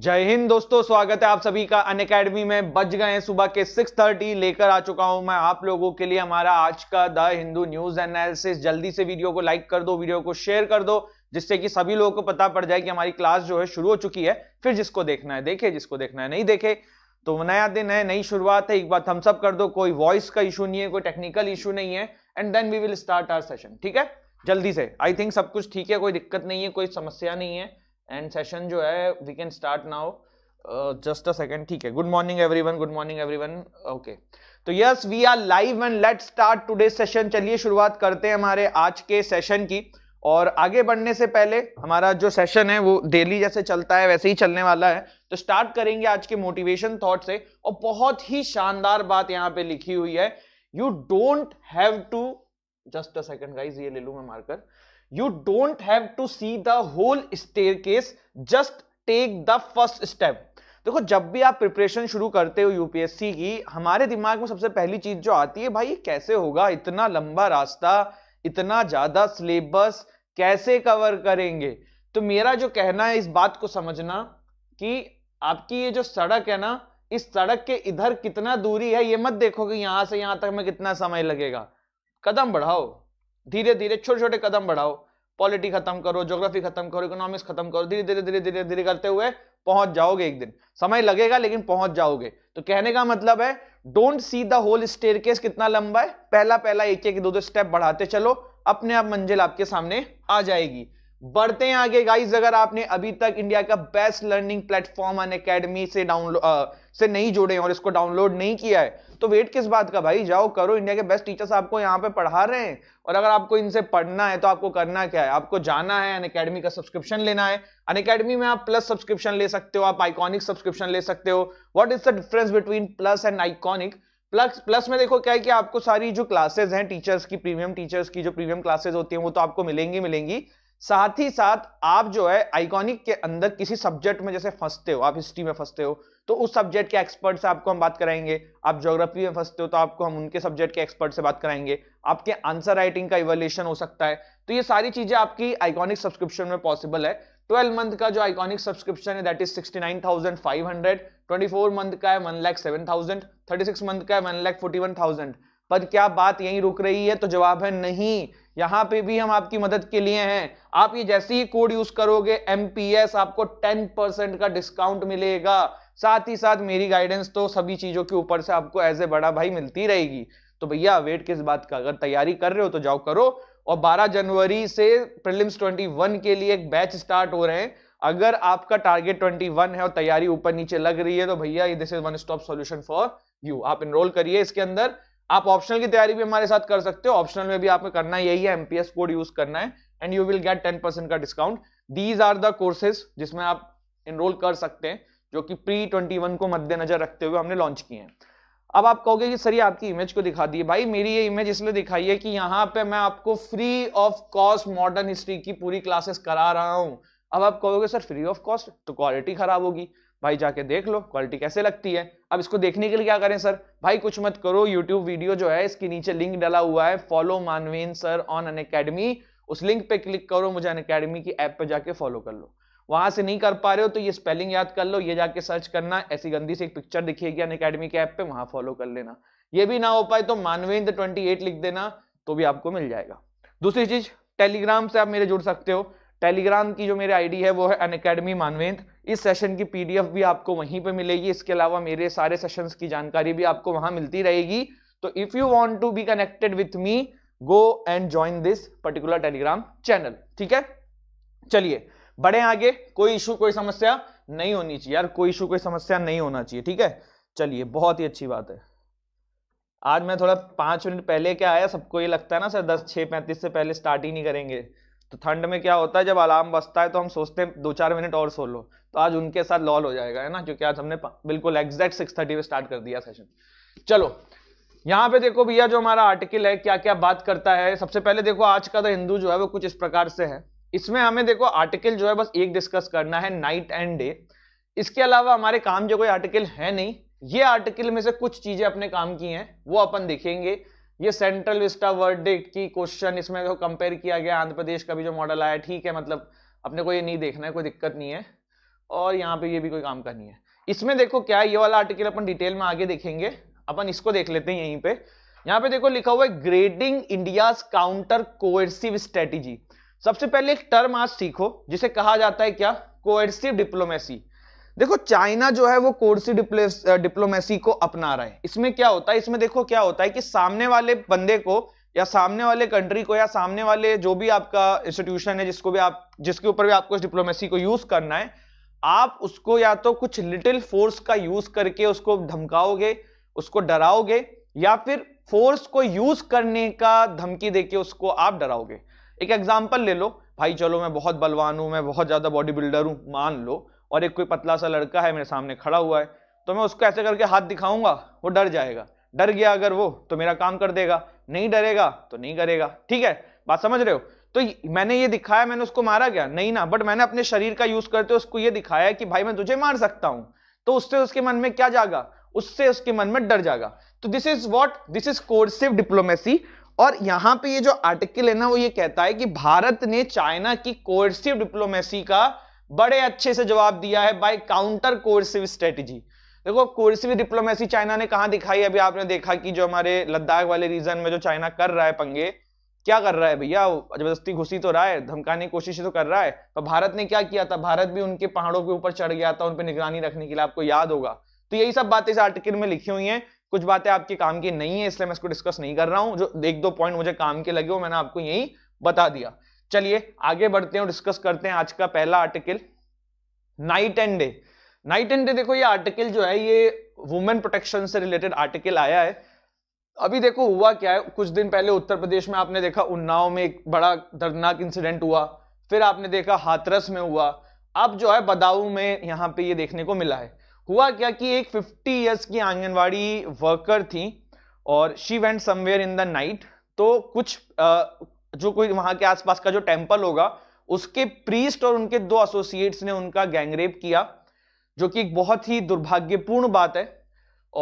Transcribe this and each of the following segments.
जय हिंद दोस्तों स्वागत है आप सभी का अन अकेडमी में बज गए सुबह के 6:30 लेकर आ चुका हूं मैं आप लोगों के लिए हमारा आज का द हिंदू न्यूज एनालिसिस जल्दी से वीडियो को लाइक कर दो वीडियो को शेयर कर दो जिससे कि सभी लोगों को पता पड़ जाए कि हमारी क्लास जो है शुरू हो चुकी है फिर जिसको देखना है देखे जिसको देखना है नहीं देखे तो नया दिन है नई शुरुआत है एक बार थम्स अप कर दो कोई वॉइस का इशू नहीं है कोई टेक्निकल इशू नहीं है and then we will start our session ठीक है जल्दी से आई थिंक सब कुछ ठीक है कोई दिक्कत नहीं है कोई समस्या नहीं है एंड सेशन जो है we can start now just a second ठीक है good morning everyone good morning everyone okay तो yes we are live and let start today session चलिए शुरुआत करते हैं हमारे आज के सेशन की और आगे बढ़ने से पहले हमारा जो सेशन है वो डेली जैसे चलता है वैसे ही चलने वाला है तो स्टार्ट करेंगे आज के मोटिवेशन थॉट से और बहुत ही शानदार बात यहाँ पे लिखी हुई है you don't have to just a second guys ये ले लू मैं मारकर don't have to see the whole staircase just take the first step देखो जब भी आप प्रिपरेशन शुरू करते हो यूपीएससी की हमारे दिमाग में सबसे पहली चीज जो आती है भाई कैसे होगा इतना लंबा रास्ता इतना ज्यादा सिलेबस कैसे कवर करेंगे तो मेरा जो कहना है इस बात को समझना कि आपकी ये जो सड़क है ना इस सड़क के इधर कितना दूरी है ये मत देखो कि यहां से यहां तक में कितना समय लगेगा कदम बढ़ाओ धीरे धीरे छोटे छोटे कदम बढ़ाओ पॉलिटी खत्म करो ज्योग्राफी खत्म करो इकोनॉमिक्स खत्म करो धीरे धीरे धीरे धीरे धीरे करते हुए पहुंच जाओगे एक दिन समय लगेगा लेकिन पहुंच जाओगे तो कहने का मतलब है don't see the whole staircase कितना लंबा है पहला पहला एक एक दो दो स्टेप बढ़ाते चलो अपने आप मंजिल आपके सामने आ जाएगी बढ़ते हैं आगे गाइज अगर आपने अभी तक इंडिया का best learning platform Unacademy से डाउनलोड से नहीं जुड़े और इसको डाउनलोड नहीं किया है तो वेट किस बात का भाई जाओ करो इंडिया के बेस्ट टीचर्स आपको यहाँ पे पढ़ा रहे हैं और अगर आपको इनसे पढ़ना है तो आपको करना क्या है आपको जाना है अन अकेडमी का सब्सक्रिप्शन लेना है अन अकेडमी में आप प्लस सब्सक्रिप्शन ले सकते हो आप आइकॉनिक सब्सक्रिप्शन ले सकते हो what is the difference between plus and iconic plus plus में देखो क्या है कि आपको सारी जो क्लासेज हैं टीचर्स की प्रीमियम टीचर्स की जो प्रीमियम क्लासेज होती हैं वो तो आपको मिलेंगी मिलेंगी साथ ही साथ आप जो है आइकॉनिक के अंदर किसी सब्जेक्ट में जैसे फंसते हो आप हिस्ट्री में फंसते हो तो उस सब्जेक्ट के एक्सपर्ट से आपको हम बात कराएंगे आप ज्योग्राफी में फंसते हो तो आपको हम उनके सब्जेक्ट के एक्सपर्ट से बात कराएंगे आपके आंसर राइटिंग का इवेल्यूशन हो सकता है तो ये सारी चीजें आपकी आइकॉनिक सब्सक्रिप्शन में पॉसिबल है 12 मंथ का जो आइकॉनिक सब्सक्रिप्शन है दैट इज 69,500 24 मंथ का है सेवन थाउजेंड मंथ का है फोर्टी पर क्या बात यहीं रुक रही है तो जवाब है नहीं यहां पे भी हम आपकी मदद के लिए हैं आप ये जैसे ही कोड यूज करोगे एमपीएस आपको 10% का डिस्काउंट मिलेगा साथ ही साथ मेरी गाइडेंस तो सभी चीज़ों के ऊपर से आपको एज ए बड़ा भाई मिलती रहेगी तो भैया वेट किस बात का अगर तैयारी कर रहे हो तो जाओ करो और 12 जनवरी से प्रिलिम्स 21 के लिए एक बैच स्टार्ट हो रहे हैं अगर आपका टारगेट 21 है और तैयारी ऊपर नीचे लग रही है तो भैया ये this is one stop solution for you आप इनरोल करिए इसके अंदर आप ऑप्शनल की तैयारी भी हमारे साथ कर सकते हो ऑप्शनल में भी आपको करना यही है एमपीएस कोड यूज करना है and you will get ten percent का discount these are the courses जिसमें आप इनरोल कर सकते हैं जो कि प्री ट्वेंटी वन को मद्देनजर रखते हुए हमने लॉन्च किए हैं अब आप कहोगे कि सर ये आपकी इमेज को दिखा दिए भाई मेरी ये इमेज इसलिए दिखाई है कि यहाँ पे मैं आपको free of cost modern history की पूरी क्लासेस करा रहा हूँ अब आप कहोगे सर फ्री ऑफ कॉस्ट तो क्वालिटी खराब होगी भाई जाके देख लो क्वालिटी कैसे लगती है अब इसको देखने के लिए क्या करें सर भाई कुछ मत करो यूट्यूब वीडियो जो है इसके नीचे लिंक डला हुआ है फॉलो मानवेन सर ऑन अन उस लिंक पे क्लिक करो मुझे अन की ऐप पे जाके फॉलो कर लो वहां से नहीं कर पा रहे हो तो ये स्पेलिंग याद कर लो ये जाके सर्च करना ऐसी गंदी से एक पिक्चर दिखेगी अन अकेडमी के ऐप पे वहां फॉलो कर लेना ये भी ना हो पाए तो मानवेंद्र ट्वेंटी एट लिख देना तो भी आपको मिल जाएगा दूसरी चीज टेलीग्राम से आप मेरे जुड़ सकते हो टेलीग्राम की जो मेरी आईडी है वो है अन अकेडमी मानवेंद्र इस सेशन की पीडीएफ भी आपको वहीं पे मिलेगी इसके अलावा मेरे सारे सेशंस की जानकारी भी आपको वहां मिलती रहेगी तो if you want to be connected with me go and join this particular Telegram channel ठीक है चलिए बढ़े आगे कोई इशू कोई समस्या नहीं होनी चाहिए यार कोई इशू कोई समस्या नहीं होना चाहिए ठीक है चलिए बहुत ही अच्छी बात है आज मैं थोड़ा पाँच मिनट पहले क्या आया सबको ये लगता है ना सर दस छः पैंतीस से पहले स्टार्ट ही नहीं करेंगे तो ठंड में क्या होता है जब अलार्म बसता है तो हम सोचते हैं दो चार मिनट और सो लो तो आज उनके साथ लॉल हो जाएगा है ना क्योंकि आज हमने बिल्कुल एग्जैक्ट सिक्स थर्टी पे स्टार्ट कर दिया सेशन चलो यहाँ पे देखो भैया जो हमारा आर्टिकल है क्या क्या बात करता है सबसे पहले देखो आज का द हिंदू जो है वो कुछ इस प्रकार से है इसमें हमें देखो आर्टिकल जो है बस एक डिस्कस करना है नाइट एंड डे इसके अलावा हमारे काम जो कोई आर्टिकल है नहीं ये आर्टिकल में से कुछ चीजें अपने काम की हैं वो अपन देखेंगे ये सेंट्रल विस्टा वर्ल्ड की क्वेश्चन इसमें देखो कंपेयर किया गया आंध्र प्रदेश का भी जो मॉडल आया ठीक है मतलब अपने को ये नहीं देखना है कोई दिक्कत नहीं है और यहाँ पे ये भी कोई काम करनी है इसमें देखो क्या ये वाला आर्टिकल अपन डिटेल में आगे देखेंगे अपन इसको देख लेते हैं यहीं पे यहाँ पे देखो लिखा हुआ है grading India's counter coercive strategy सबसे पहले एक टर्म आज सीखो जिसे कहा जाता है क्या कोएडसिव डिप्लोमेसी देखो चाइना जो है वो कोर्सी डिप्लोमेसी को अपना रहा है इसमें क्या होता है इसमें देखो क्या होता है कि सामने वाले बंदे को या सामने वाले कंट्री को या सामने वाले जो भी आपका इंस्टीट्यूशन है जिसको भी आप जिसके ऊपर भी आपको इस डिप्लोमेसी को यूज करना है आप उसको या तो कुछ लिटिल फोर्स का यूज करके उसको धमकाओगे उसको डराओगे या फिर फोर्स को यूज करने का धमकी देके उसको आप डराओगे एक एग्जाम्पल ले लो भाई चलो मैं बहुत बलवान हूँ मैं बहुत ज़्यादा बॉडी बिल्डर हूँ मान लो और एक कोई पतला सा लड़का है मेरे सामने खड़ा हुआ है तो मैं उसको ऐसे करके हाथ दिखाऊंगा वो डर जाएगा डर गया अगर वो तो मेरा काम कर देगा नहीं डरेगा तो नहीं करेगा ठीक है बात समझ रहे हो तो मैंने ये दिखाया मैंने उसको मारा क्या नहीं ना बट मैंने अपने शरीर का यूज करते उसको ये दिखाया कि भाई मैं तुझे मार सकता हूँ तो उससे उसके मन में क्या जागा उससे उसके मन में डर जागा तो this is what this is coercive diplomacy और यहां पे ये जो आर्टिकल है ना वो ये कहता है कि भारत ने चाइना की कोर्सिव डिप्लोमेसी का बड़े अच्छे से जवाब दिया है बाय काउंटर कोर्सिव स्ट्रेटेजी देखो कोर्सिव डिप्लोमेसी चाइना ने कहा दिखाई अभी आपने देखा कि जो हमारे लद्दाख वाले रीजन में जो चाइना कर रहा है पंगे क्या कर रहा है भैया जबरदस्ती घुसी तो रहा है धमकाने की कोशिश तो कर रहा है पर तो भारत ने क्या किया था भारत भी उनके पहाड़ों के ऊपर चढ़ गया था उन पर निगरानी रखने के लिए आपको याद होगा तो यही सब बातें इस आर्टिकल में लिखी हुई हैं कुछ बातें आपके काम की नहीं है इसलिए मैं इसको डिस्कस नहीं कर रहा हूं जो एक दो पॉइंट मुझे काम के लगे वो मैंने आपको यही बता दिया चलिए आगे बढ़ते हैं डिस्कस करते हैं आज का पहला article night and day night and day देखो ये आर्टिकल जो है ये वुमेन प्रोटेक्शन से रिलेटेड आर्टिकल आया है अभी देखो हुआ क्या है कुछ दिन पहले उत्तर प्रदेश में आपने देखा उन्नाव में एक बड़ा दर्दनाक इंसिडेंट हुआ फिर आपने देखा हाथरस में हुआ अब जो है बदाऊ में यहाँ पे ये देखने को मिला है हुआ क्या कि एक 50 इयर्स की आंगनवाड़ी वर्कर थी और she went somewhere in the night तो कुछ आ, जो कोई वहां के आसपास का जो टेम्पल होगा उसके प्रीस्ट और उनके दो एसोसिएट्स ने उनका गैंगरेप किया जो कि एक बहुत ही दुर्भाग्यपूर्ण बात है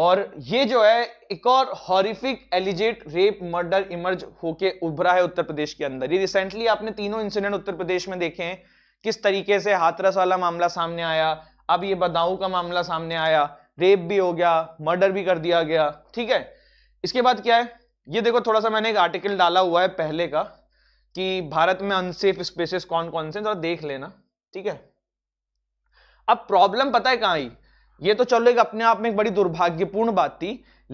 और ये जो है एक और horrific alleged rape murder emerge होके उभरा है उत्तर प्रदेश के अंदर ये रिसेंटली आपने तीनों इंसिडेंट उत्तर प्रदेश में देखे हैं किस तरीके से हाथरस वाला मामला सामने आया अब ये बदाऊ का मामला सामने आया रेप भी हो गया मर्डर भी कर दिया गया ठीक है इसके बाद क्या है ये देखो थोड़ा सा मैंने एक आर्टिकल डाला हुआ है पहले का कि भारत में अनसेफ स्पेसेस कौन कौन से थोड़ा देख लेना ठीक है अब प्रॉब्लम पता है कहां आई ये तो चलो एक अपने आप में एक बड़ी दुर्भाग्यपूर्ण बात थी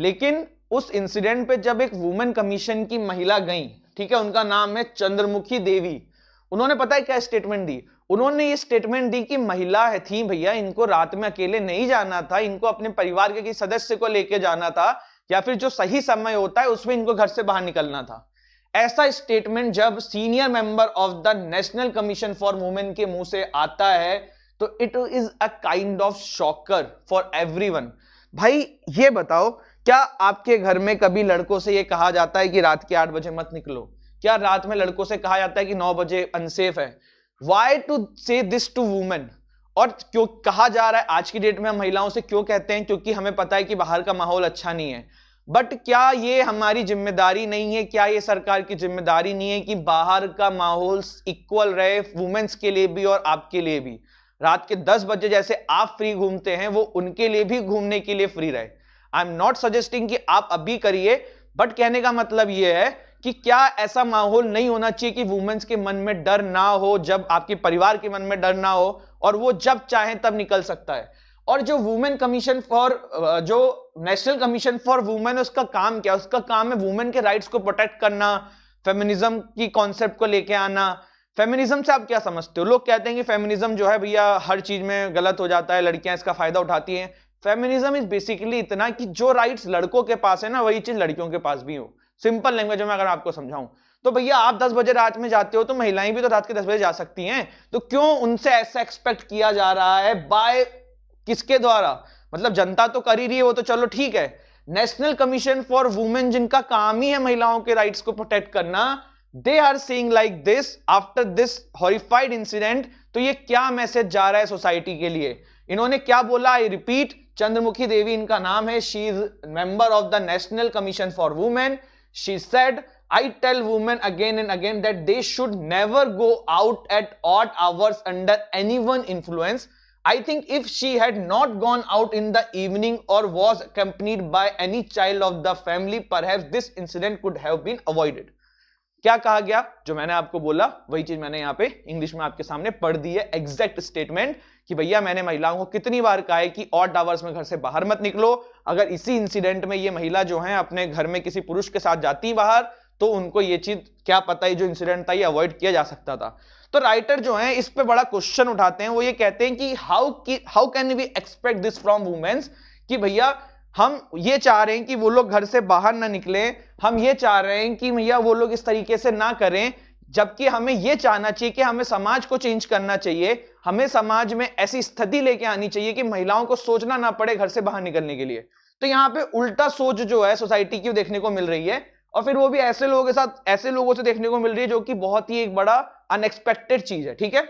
लेकिन उस इंसिडेंट पे जब एक वुमेन कमीशन की महिला गई ठीक है उनका नाम है चंद्रमुखी देवी उन्होंने पता है क्या स्टेटमेंट दी उन्होंने ये स्टेटमेंट दी कि महिला है थी भैया इनको रात में अकेले नहीं जाना था इनको अपने परिवार के किसी सदस्य को लेके जाना था या फिर जो सही समय होता है उसमें इनको घर से बाहर निकलना था ऐसा स्टेटमेंट जब senior member of the national commission for women के मुंह से आता है तो it is a kind of shocker for every भाई ये बताओ क्या आपके घर में कभी लड़कों से ये कहा जाता है कि रात के आठ बजे मत निकलो क्या रात में लड़कों से कहा जाता है कि नौ बजे अनसेफ है why to say this to women और क्यों कहा जा रहा है आज की डेट में हम महिलाओं से क्यों कहते हैं क्योंकि हमें पता है कि बाहर का माहौल अच्छा नहीं है बट क्या ये हमारी जिम्मेदारी नहीं है क्या ये सरकार की जिम्मेदारी नहीं है कि बाहर का माहौल इक्वल रहे वुमेन्स के लिए भी और आपके लिए भी रात के 10 बजे जैसे आप फ्री घूमते हैं वो उनके लिए भी घूमने के लिए फ्री रहे आई एम नॉट सजेस्टिंग कि आप अभी करिए बट कहने का मतलब ये है कि क्या ऐसा माहौल नहीं होना चाहिए कि वुमेन्स के मन में डर ना हो जब आपके परिवार के मन में डर ना हो और वो जब चाहे तब निकल सकता है और जो वुमेन कमीशन फॉर जो नेशनल कमीशन फॉर वुमेन उसका काम क्या उसका काम है वुमेन के राइट्स को प्रोटेक्ट करना फेमिनिज्म की कॉन्सेप्ट को लेके आना फेमिनिज्म से आप क्या समझते हो लोग कहते हैं कि फेमिनिज्म जो है भैया हर चीज में गलत हो जाता है लड़कियां इसका फायदा उठाती हैं फेमिनिज्म इज बेसिकली इतना कि जो राइट्स लड़कों के पास है ना वही चीज लड़कियों के पास भी हो सिंपल लैंग्वेज में अगर आपको समझाऊं तो भैया आप 10 बजे रात में जाते हो तो महिलाएं भी तो रात के 10 बजे जा सकती हैं तो क्यों उनसे ऐसा एक्सपेक्ट किया जा रहा है बाय किसके द्वारा मतलब जनता तो कर ही रही है वो तो चलो ठीक है नेशनल कमीशन फॉर वुमेन जिनका काम ही है महिलाओं के राइट्स को प्रोटेक्ट करना they are seeing like this after this horrified incident तो ये क्या मैसेज जा रहा है सोसाइटी के लिए इन्होंने क्या बोला आई रिपीट चंद्रमुखी देवी इनका नाम है she is member of the national commission for women she said I tell women again and again that they should never go out at odd hours under anyone influence. I think if she had not gone out in the evening or was accompanied by any child of the family, perhaps this incident could have been avoided. क्या कहा गया जो मैंने आपको बोला वही चीज मैंने यहां पे इंग्लिश में आपके सामने पढ़ दी है एग्जैक्ट स्टेटमेंट कि भैया मैंने महिलाओं को कितनी बार कहा है कि ऑड आवर्स में घर से बाहर मत निकलो अगर इसी इंसिडेंट में ये महिला जो है अपने घर में किसी पुरुष के साथ जाती बाहर तो उनको ये चीज क्या पता है जो इंसिडेंट था ये अवॉइड किया जा सकता था तो राइटर जो है इस पे बड़ा क्वेश्चन उठाते हैं वो ये कहते हैं कि हाउ की how can we expect this from women's कि भैया हम ये चाह रहे हैं कि वो लोग घर से बाहर ना निकले हम ये चाह रहे हैं कि भैया वो लोग इस तरीके से ना करें जबकि हमें यह चाहना चाहिए कि हमें समाज को चेंज करना चाहिए हमें समाज में ऐसी स्थिति लेके आनी चाहिए कि महिलाओं को सोचना ना पड़े घर से बाहर निकलने के लिए तो यहां पे उल्टा सोच जो है सोसाइटी की देखने को मिल रही है और फिर वो भी ऐसे लोगों के साथ ऐसे लोगों से देखने को मिल रही है जो कि बहुत ही एक बड़ा अनएक्सपेक्टेड चीज है ठीक है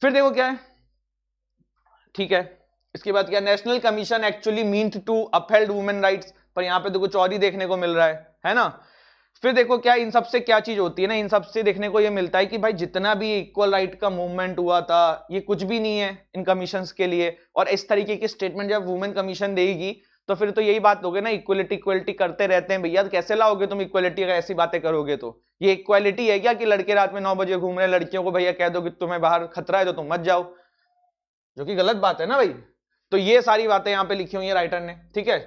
फिर देखो क्या है ठीक है इसके बाद क्या national commission actually mean to upheld women rights पर यहां पे तो कुछ और ही देखने को मिल रहा है है ना फिर देखो क्या इन सबसे क्या चीज होती है ना इन सबसे देखने को ये मिलता है कि भाई जितना भी इक्वल राइट का मूवमेंट हुआ था ये कुछ भी नहीं है इन कमीशन के लिए और इस तरीके की स्टेटमेंट जब वुमेन कमीशन देगी तो फिर तो यही बात होगी ना इक्वलिटी इक्वलिटी करते रहते हैं भैया कैसे लाओगे तुम इक्वलिटी अगर ऐसी बातें करोगे तो ये इक्वालिटी है क्या कि लड़के रात में नौ बजे घूम रहे लड़कियों को भैया कह दो कि तुम्हें बाहर खतरा है तो तुम मत जाओ जो कि गलत बात है ना भाई तो ये सारी बातें यहाँ पे लिखी हुई है राइटर ने ठीक है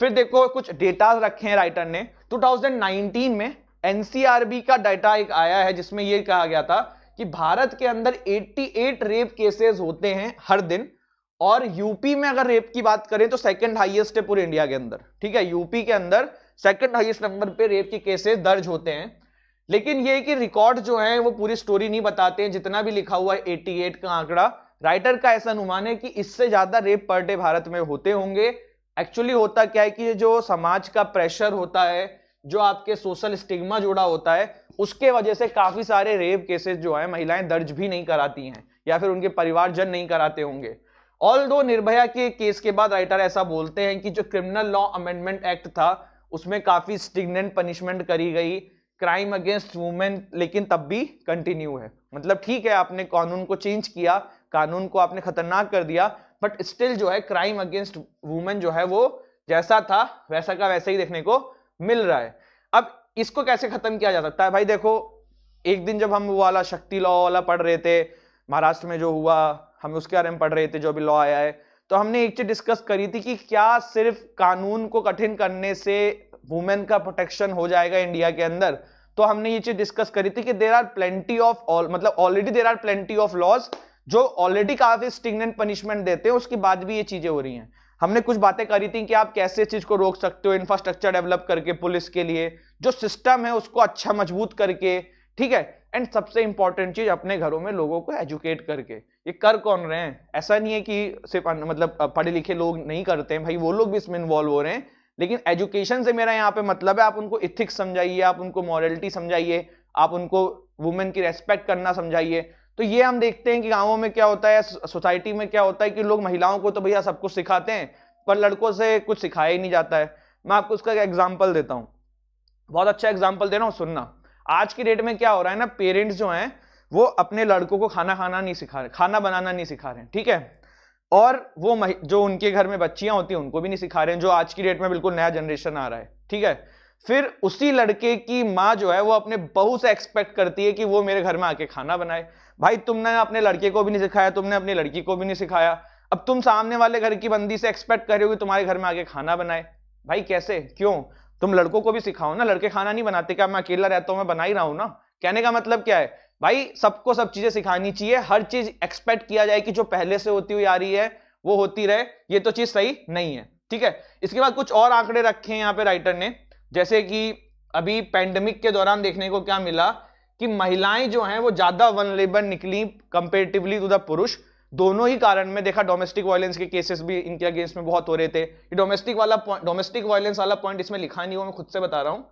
फिर देखो कुछ डेटा रखे हैं राइटर ने 2019 में एनसीआरबी का डाटा एक आया है जिसमें यह कहा गया था कि भारत के अंदर 88 रेप केसेस होते हैं हर दिन और यूपी में अगर रेप की बात करें तो सेकंड हाईएस्ट है पूरे इंडिया के अंदर ठीक है यूपी के अंदर सेकंड हाईएस्ट नंबर पे रेप के केसेस दर्ज होते हैं लेकिन ये कि रिकॉर्ड जो है वो पूरी स्टोरी नहीं बताते हैं जितना भी लिखा हुआ है 88 का आंकड़ा राइटर का ऐसा अनुमान है कि इससे ज्यादा रेप पर डे भारत में होते होंगे एक्चुअली होता क्या है कि जो समाज का प्रेशर होता है जो आपके सोशल स्टिग्मा जुड़ा होता है उसके वजह से काफ़ी सारे रेप केसेस जो है महिलाएं दर्ज भी नहीं कराती हैं या फिर उनके परिवार जन नहीं कराते होंगे ऑल दो निर्भया के केस के बाद राइटर ऐसा बोलते हैं कि जो क्रिमिनल लॉ अमेंडमेंट एक्ट था उसमें काफ़ी स्टिग्नेंट पनिशमेंट करी गई क्राइम अगेंस्ट वुमेन लेकिन तब भी कंटिन्यू है मतलब ठीक है आपने कानून को चेंज किया कानून को आपने खतरनाक कर दिया बट स्टिल जो है क्राइम अगेंस्ट वुमेन जो है वो जैसा था वैसा का वैसा ही देखने को मिल रहा है अब इसको कैसे खत्म किया जा सकता है भाई देखो एक दिन जब हम वो वाला शक्ति लॉ वाला पढ़ रहे थे महाराष्ट्र में जो हुआ हम उसके बारे में पढ़ रहे थे जो भी लॉ आया है तो हमने एक चीज डिस्कस करी थी कि क्या सिर्फ कानून को कठिन करने से वुमेन का प्रोटेक्शन हो जाएगा इंडिया के अंदर तो हमने ये चीज डिस्कस करी थी कि there are plenty of all मतलब already there are plenty of laws जो ऑलरेडी काफी स्टिग्नेंट पनिशमेंट देते हैं उसके बाद भी ये चीजें हो रही हैं हमने कुछ बातें करी थी कि आप कैसे इस चीज को रोक सकते हो इंफ्रास्ट्रक्चर डेवलप करके पुलिस के लिए जो सिस्टम है उसको अच्छा मजबूत करके ठीक है एंड सबसे इंपॉर्टेंट चीज अपने घरों में लोगों को एजुकेट करके ये कर कौन रहे हैं ऐसा नहीं है कि सिर्फ मतलब पढ़े लिखे लोग नहीं करते हैं भाई वो लोग भी इसमें इन्वॉल्व हो रहे हैं लेकिन एजुकेशन से मेरा यहाँ पे मतलब है आप उनको इथिक्स समझाइए आप उनको मॉरलिटी समझाइए आप उनको वुमेन की रेस्पेक्ट करना समझाइए तो ये हम देखते हैं कि गांवों में क्या होता है सोसाइटी में क्या होता है कि लोग महिलाओं को तो भैया सब कुछ सिखाते हैं पर लड़कों से कुछ सिखाया ही नहीं जाता है मैं आपको उसका एक एग्जाम्पल देता हूँ बहुत अच्छा एग्जाम्पल दे रहा हूँ सुनना आज की डेट में क्या हो रहा है ना पेरेंट्स जो हैं वो अपने लड़कों को खाना खाना नहीं सिखा रहे खाना बनाना नहीं सिखा रहे हैं ठीक है और वो जो उनके घर में बच्चियां होती हैं उनको भी नहीं सिखा रहे हैं जो आज की डेट में बिल्कुल नया जनरेशन आ रहा है ठीक है फिर उसी लड़के की माँ जो है वो अपने बहू से एक्सपेक्ट करती है कि वो मेरे घर में आके खाना बनाए भाई तुमने अपने लड़के को भी नहीं सिखाया तुमने अपनी लड़की को भी नहीं सिखाया अब तुम सामने वाले घर की बंदी से एक्सपेक्ट कर रहे हो कि तुम्हारे घर में आके खाना बनाए भाई कैसे क्यों तुम लड़कों को भी सिखाओ ना लड़के खाना नहीं बनाते क्या मैं अकेला रहता हूँ मैं बना ही रहा हूँ ना कहने का मतलब क्या है भाई सबको सब चीजें सिखानी चाहिए हर चीज एक्सपेक्ट किया जाए कि जो पहले से होती हुई आ रही है वो होती रहे ये तो चीज सही नहीं है ठीक है इसके बाद कुछ और आंकड़े रखे हैं यहाँ पे राइटर ने जैसे कि अभी पैंडमिक के दौरान देखने को क्या मिला कि महिलाएं जो हैं वो ज्यादा लेबर निकली कंपेरेटिवली टू द पुरुष दोनों ही कारण में देखा डोमेस्टिक वायलेंस के केसेस भी इनके अगेंस्ट में बहुत हो रहे थे डोमेस्टिक वाला डोमेस्टिक वायलेंस वाला पॉइंट इसमें लिखा नहीं हुआ मैं खुद से बता रहा हूं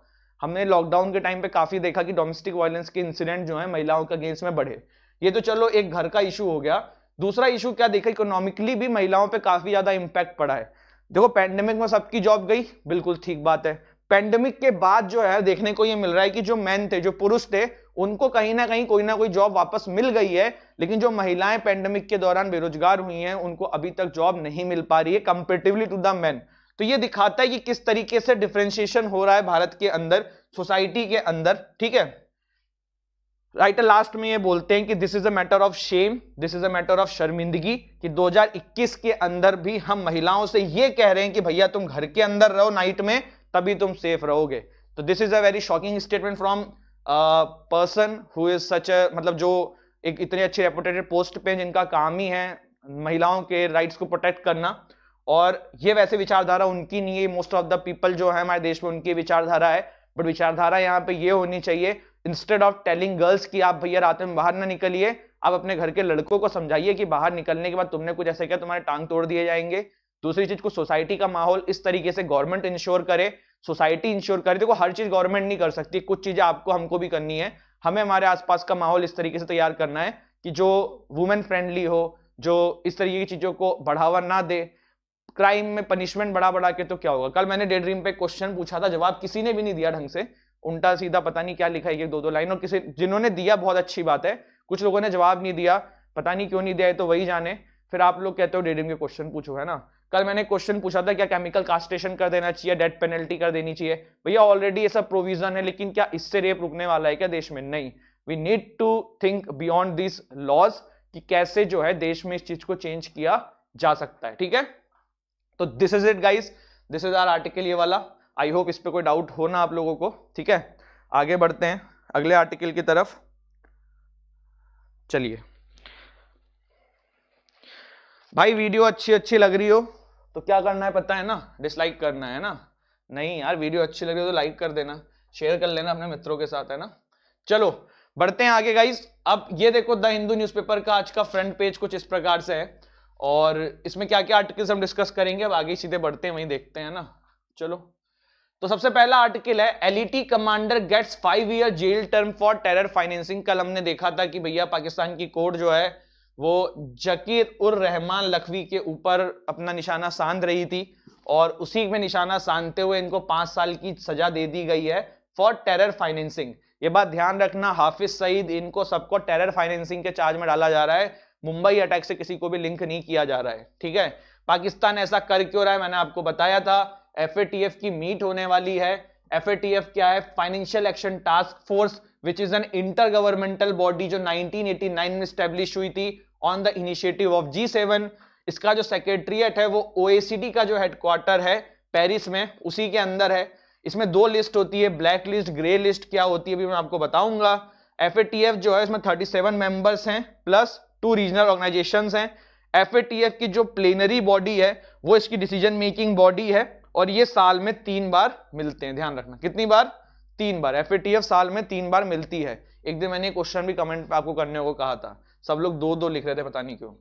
हमने लॉकडाउन के टाइम पे काफी देखा कि डोमेस्टिक वायलेंस के इंसिडेंट जो है महिलाओं के अगेंस्ट में बढ़े ये तो चलो एक घर का इशू हो गया दूसरा इशू क्या देखा इकोनॉमिकली भी महिलाओं पर काफी ज्यादा इंपैक्ट पड़ा है देखो पैंडेमिक में सबकी जॉब गई बिल्कुल ठीक बात है पैंडेमिक के बाद जो है देखने को ये मिल रहा है कि जो मैन थे जो पुरुष थे उनको कहीं ना कहीं कोई ना कोई जॉब वापस मिल गई है लेकिन जो महिलाएं पेंडेमिक के दौरान बेरोजगार हुई हैं उनको अभी तक जॉब नहीं मिल पा रही है कंपेटिवली टू द मैन तो ये दिखाता है कि किस तरीके से डिफ्रेंशिएशन हो रहा है भारत के अंदर सोसाइटी के अंदर ठीक है राइटर लास्ट में ये बोलते हैं कि this is a matter of shame this is a matter of शर्मिंदगी कि 2021 के अंदर भी हम महिलाओं से ये कह रहे हैं कि भैया तुम घर के अंदर रहो नाइट में तभी तुम सेफ रहोगे तो this is a very shocking statement from person who is such मतलब जो एक इतने अच्छे रेपुटेटेड पोस्ट पे जिनका काम ही है महिलाओं के राइट्स को प्रोटेक्ट करना और ये वैसे विचारधारा उनकी नहीं है मोस्ट ऑफ द पीपल जो है हमारे देश में उनकी विचारधारा है बट विचारधारा यहाँ पे ये होनी चाहिए इंस्टेड ऑफ टेलिंग गर्ल्स की आप भैया रात में बाहर ना निकलिए आप अपने घर के लड़कों को समझाइए कि बाहर निकलने के बाद तुमने कुछ ऐसे किया तुम्हारे टांग तोड़ दिए जाएंगे दूसरी चीज को सोसाइटी का माहौल इस तरीके से गवर्नमेंट इंश्योर करे सोसाइटी इंश्योर करे देखो हर चीज गवर्नमेंट नहीं कर सकती कुछ चीजें आपको हमको भी करनी है हमें हमारे आसपास का माहौल इस तरीके से तैयार करना है कि जो वुमेन फ्रेंडली हो जो इस तरीके की चीजों को बढ़ावा ना दे क्राइम में पनिशमेंट बढ़ा बढ़ा के तो क्या होगा कल मैंने डे ड्रीम पे क्वेश्चन पूछा था जवाब किसी ने भी नहीं दिया ढंग से उल्टा सीधा पता नहीं क्या लिखा है दो दो लाइन और किसी जिन्होंने दिया बहुत अच्छी बात है कुछ लोगों ने जवाब नहीं दिया पता नहीं क्यों नहीं दिया है तो वही जाने फिर आप लोग कहते हो डे ड्रीम के क्वेश्चन पूछो है ना कल मैंने क्वेश्चन पूछा था क्या केमिकल कास्टेशन कर देना चाहिए डेथ पेनल्टी कर देनी चाहिए भैया ऑलरेडी ये सब प्रोविजन है लेकिन क्या इससे रेप रुकने वाला है क्या देश में नहीं we need to think beyond this laws कि कैसे जो है देश में इस चीज को चेंज किया जा सकता है ठीक है तो this is it guys this is our article ये वाला आई होप इस पर कोई डाउट हो ना आप लोगों को ठीक है आगे बढ़ते हैं अगले आर्टिकल की तरफ चलिए भाई वीडियो अच्छी अच्छी लग रही हो तो क्या करना है पता है ना डिसलाइक करना है ना नहीं यार वीडियो अच्छी लग रही हो तो लाइक कर देना शेयर कर लेना अपने मित्रों के साथ है ना चलो बढ़ते हैं आगे गाइज अब ये देखो द हिंदू न्यूज़पेपर का आज का फ्रंट पेज कुछ इस प्रकार से है और इसमें क्या क्या आर्टिकल्स हम डिस्कस करेंगे अब आगे सीधे बढ़ते हैं वहीं देखते हैं ना चलो तो सबसे पहला आर्टिकल है LET commander gets five year jail term for terror financing कल हमने देखा था कि भैया पाकिस्तान की कोर्ट जो है वो जकीर उर रहमान लखवी के ऊपर अपना निशाना साध रही थी और उसी में निशाना साधते हुए इनको पांच साल की सजा दे दी गई है फॉर टेरर फाइनेंसिंग ये बात ध्यान रखना हाफिज सईद इनको सबको टेरर फाइनेंसिंग के चार्ज में डाला जा रहा है मुंबई अटैक से किसी को भी लिंक नहीं किया जा रहा है ठीक है पाकिस्तान ऐसा कर क्यों रहा है मैंने आपको बताया था एफ की मीट होने वाली है एफ क्या है financial action task force which is an intergovernmental body जो 1989 में स्टेब्लिश हुई थी on the initiative of G seven इसका जो सेक्रेटरियट है वो ओएसीडी का जो हेडक्वार्टर है पेरिस में उसी के अंदर है इसमें दो लिस्ट होती है ब्लैक लिस्ट ग्रे लिस्ट क्या होती है अभी मैं आपको बताऊंगा एफ जो है इसमें 37 मेंबर्स हैं प्लस टू रीजनल ऑर्गेनाइजेशन हैं एफ की जो प्लेनरी बॉडी है वो इसकी डिसीजन मेकिंग बॉडी है और ये साल में तीन बार मिलते हैं ध्यान रखना कितनी बार तीन बार एफ साल में तीन बार मिलती है एक दिन मैंने क्वेश्चन भी कमेंट पे आपको करने को कहा था सब लोग दो दो लिख रहे थे पता नहीं क्यों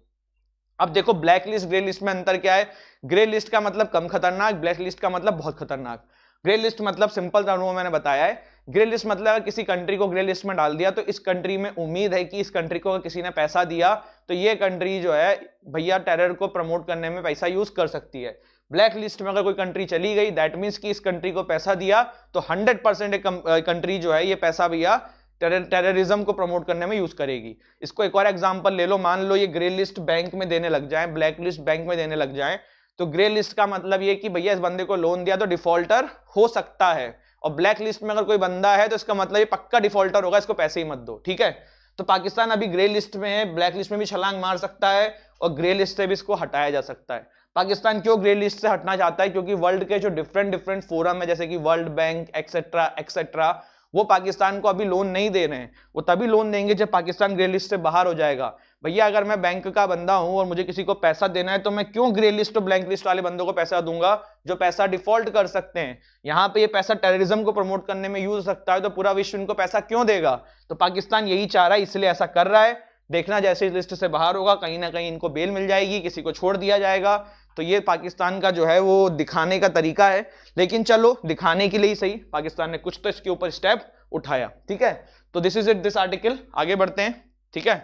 अब देखो ब्लैक लिस्ट ग्रे लिस्ट में अंतर क्या है ग्रे लिस्ट का मतलब कम खतरनाक ब्लैक लिस्ट का मतलब बहुत खतरनाक ग्रे लिस्ट मतलब सिंपल टर्म में मैंने बताया है ग्रे लिस्ट मतलब किसी कंट्री को ग्रे लिस्ट में डाल दिया तो इस कंट्री में उम्मीद है कि इस कंट्री को किसी ने पैसा दिया तो ये कंट्री जो है भैया टेरर को प्रमोट करने में पैसा यूज कर सकती है ब्लैक लिस्ट में अगर कोई कंट्री चली गई दैट मीन्स कि इस कंट्री को पैसा दिया तो 100 परसेंट कंट्री जो है ये पैसा भैया टेररिज्म को प्रमोट करने में यूज करेगी इसको एक और एग्जाम्पल ले लो मान लो ये ग्रे लिस्ट बैंक में देने लग जाए ब्लैक लिस्ट बैंक में देने लग जाए तो ग्रे लिस्ट का मतलब ये कि भैया इस बंदे को लोन दिया तो डिफॉल्टर हो सकता है और ब्लैक लिस्ट में अगर कोई बंदा है तो इसका मतलब ये पक्का डिफॉल्टर होगा इसको पैसे ही मत दो ठीक है तो पाकिस्तान अभी ग्रे लिस्ट में है ब्लैक लिस्ट में भी छलांग मार सकता है और ग्रे लिस्ट से भी इसको हटाया जा सकता है पाकिस्तान क्यों ग्रे लिस्ट से हटना चाहता है क्योंकि वर्ल्ड के जो डिफरेंट डिफरेंट फोरम है जैसे कि वर्ल्ड बैंक एक्सेट्रा एक्सेट्रा वो पाकिस्तान को अभी लोन नहीं दे रहे हैं वो तभी लोन देंगे जब पाकिस्तान ग्रे लिस्ट से बाहर हो जाएगा भैया अगर मैं बैंक का बंदा हूं और मुझे किसी को पैसा देना है तो मैं क्यों ग्रे लिस्ट और ब्लैंक लिस्ट वाले बंदों को पैसा दूंगा जो पैसा डिफॉल्ट कर सकते हैं यहाँ पे ये पैसा टेररिज्म को प्रमोट करने में यूज हो सकता है तो पूरा विश्व इनको पैसा क्यों देगा तो पाकिस्तान यही चाह रहा है इसलिए ऐसा कर रहा है देखना जैसे इस लिस्ट से बाहर होगा कहीं ना कहीं इनको बेल मिल जाएगी किसी को छोड़ दिया जाएगा तो ये पाकिस्तान का जो है वो दिखाने का तरीका है लेकिन चलो दिखाने के लिए ही सही पाकिस्तान ने कुछ तो इसके ऊपर स्टेप उठाया ठीक है तो this is it this article आगे बढ़ते हैं ठीक है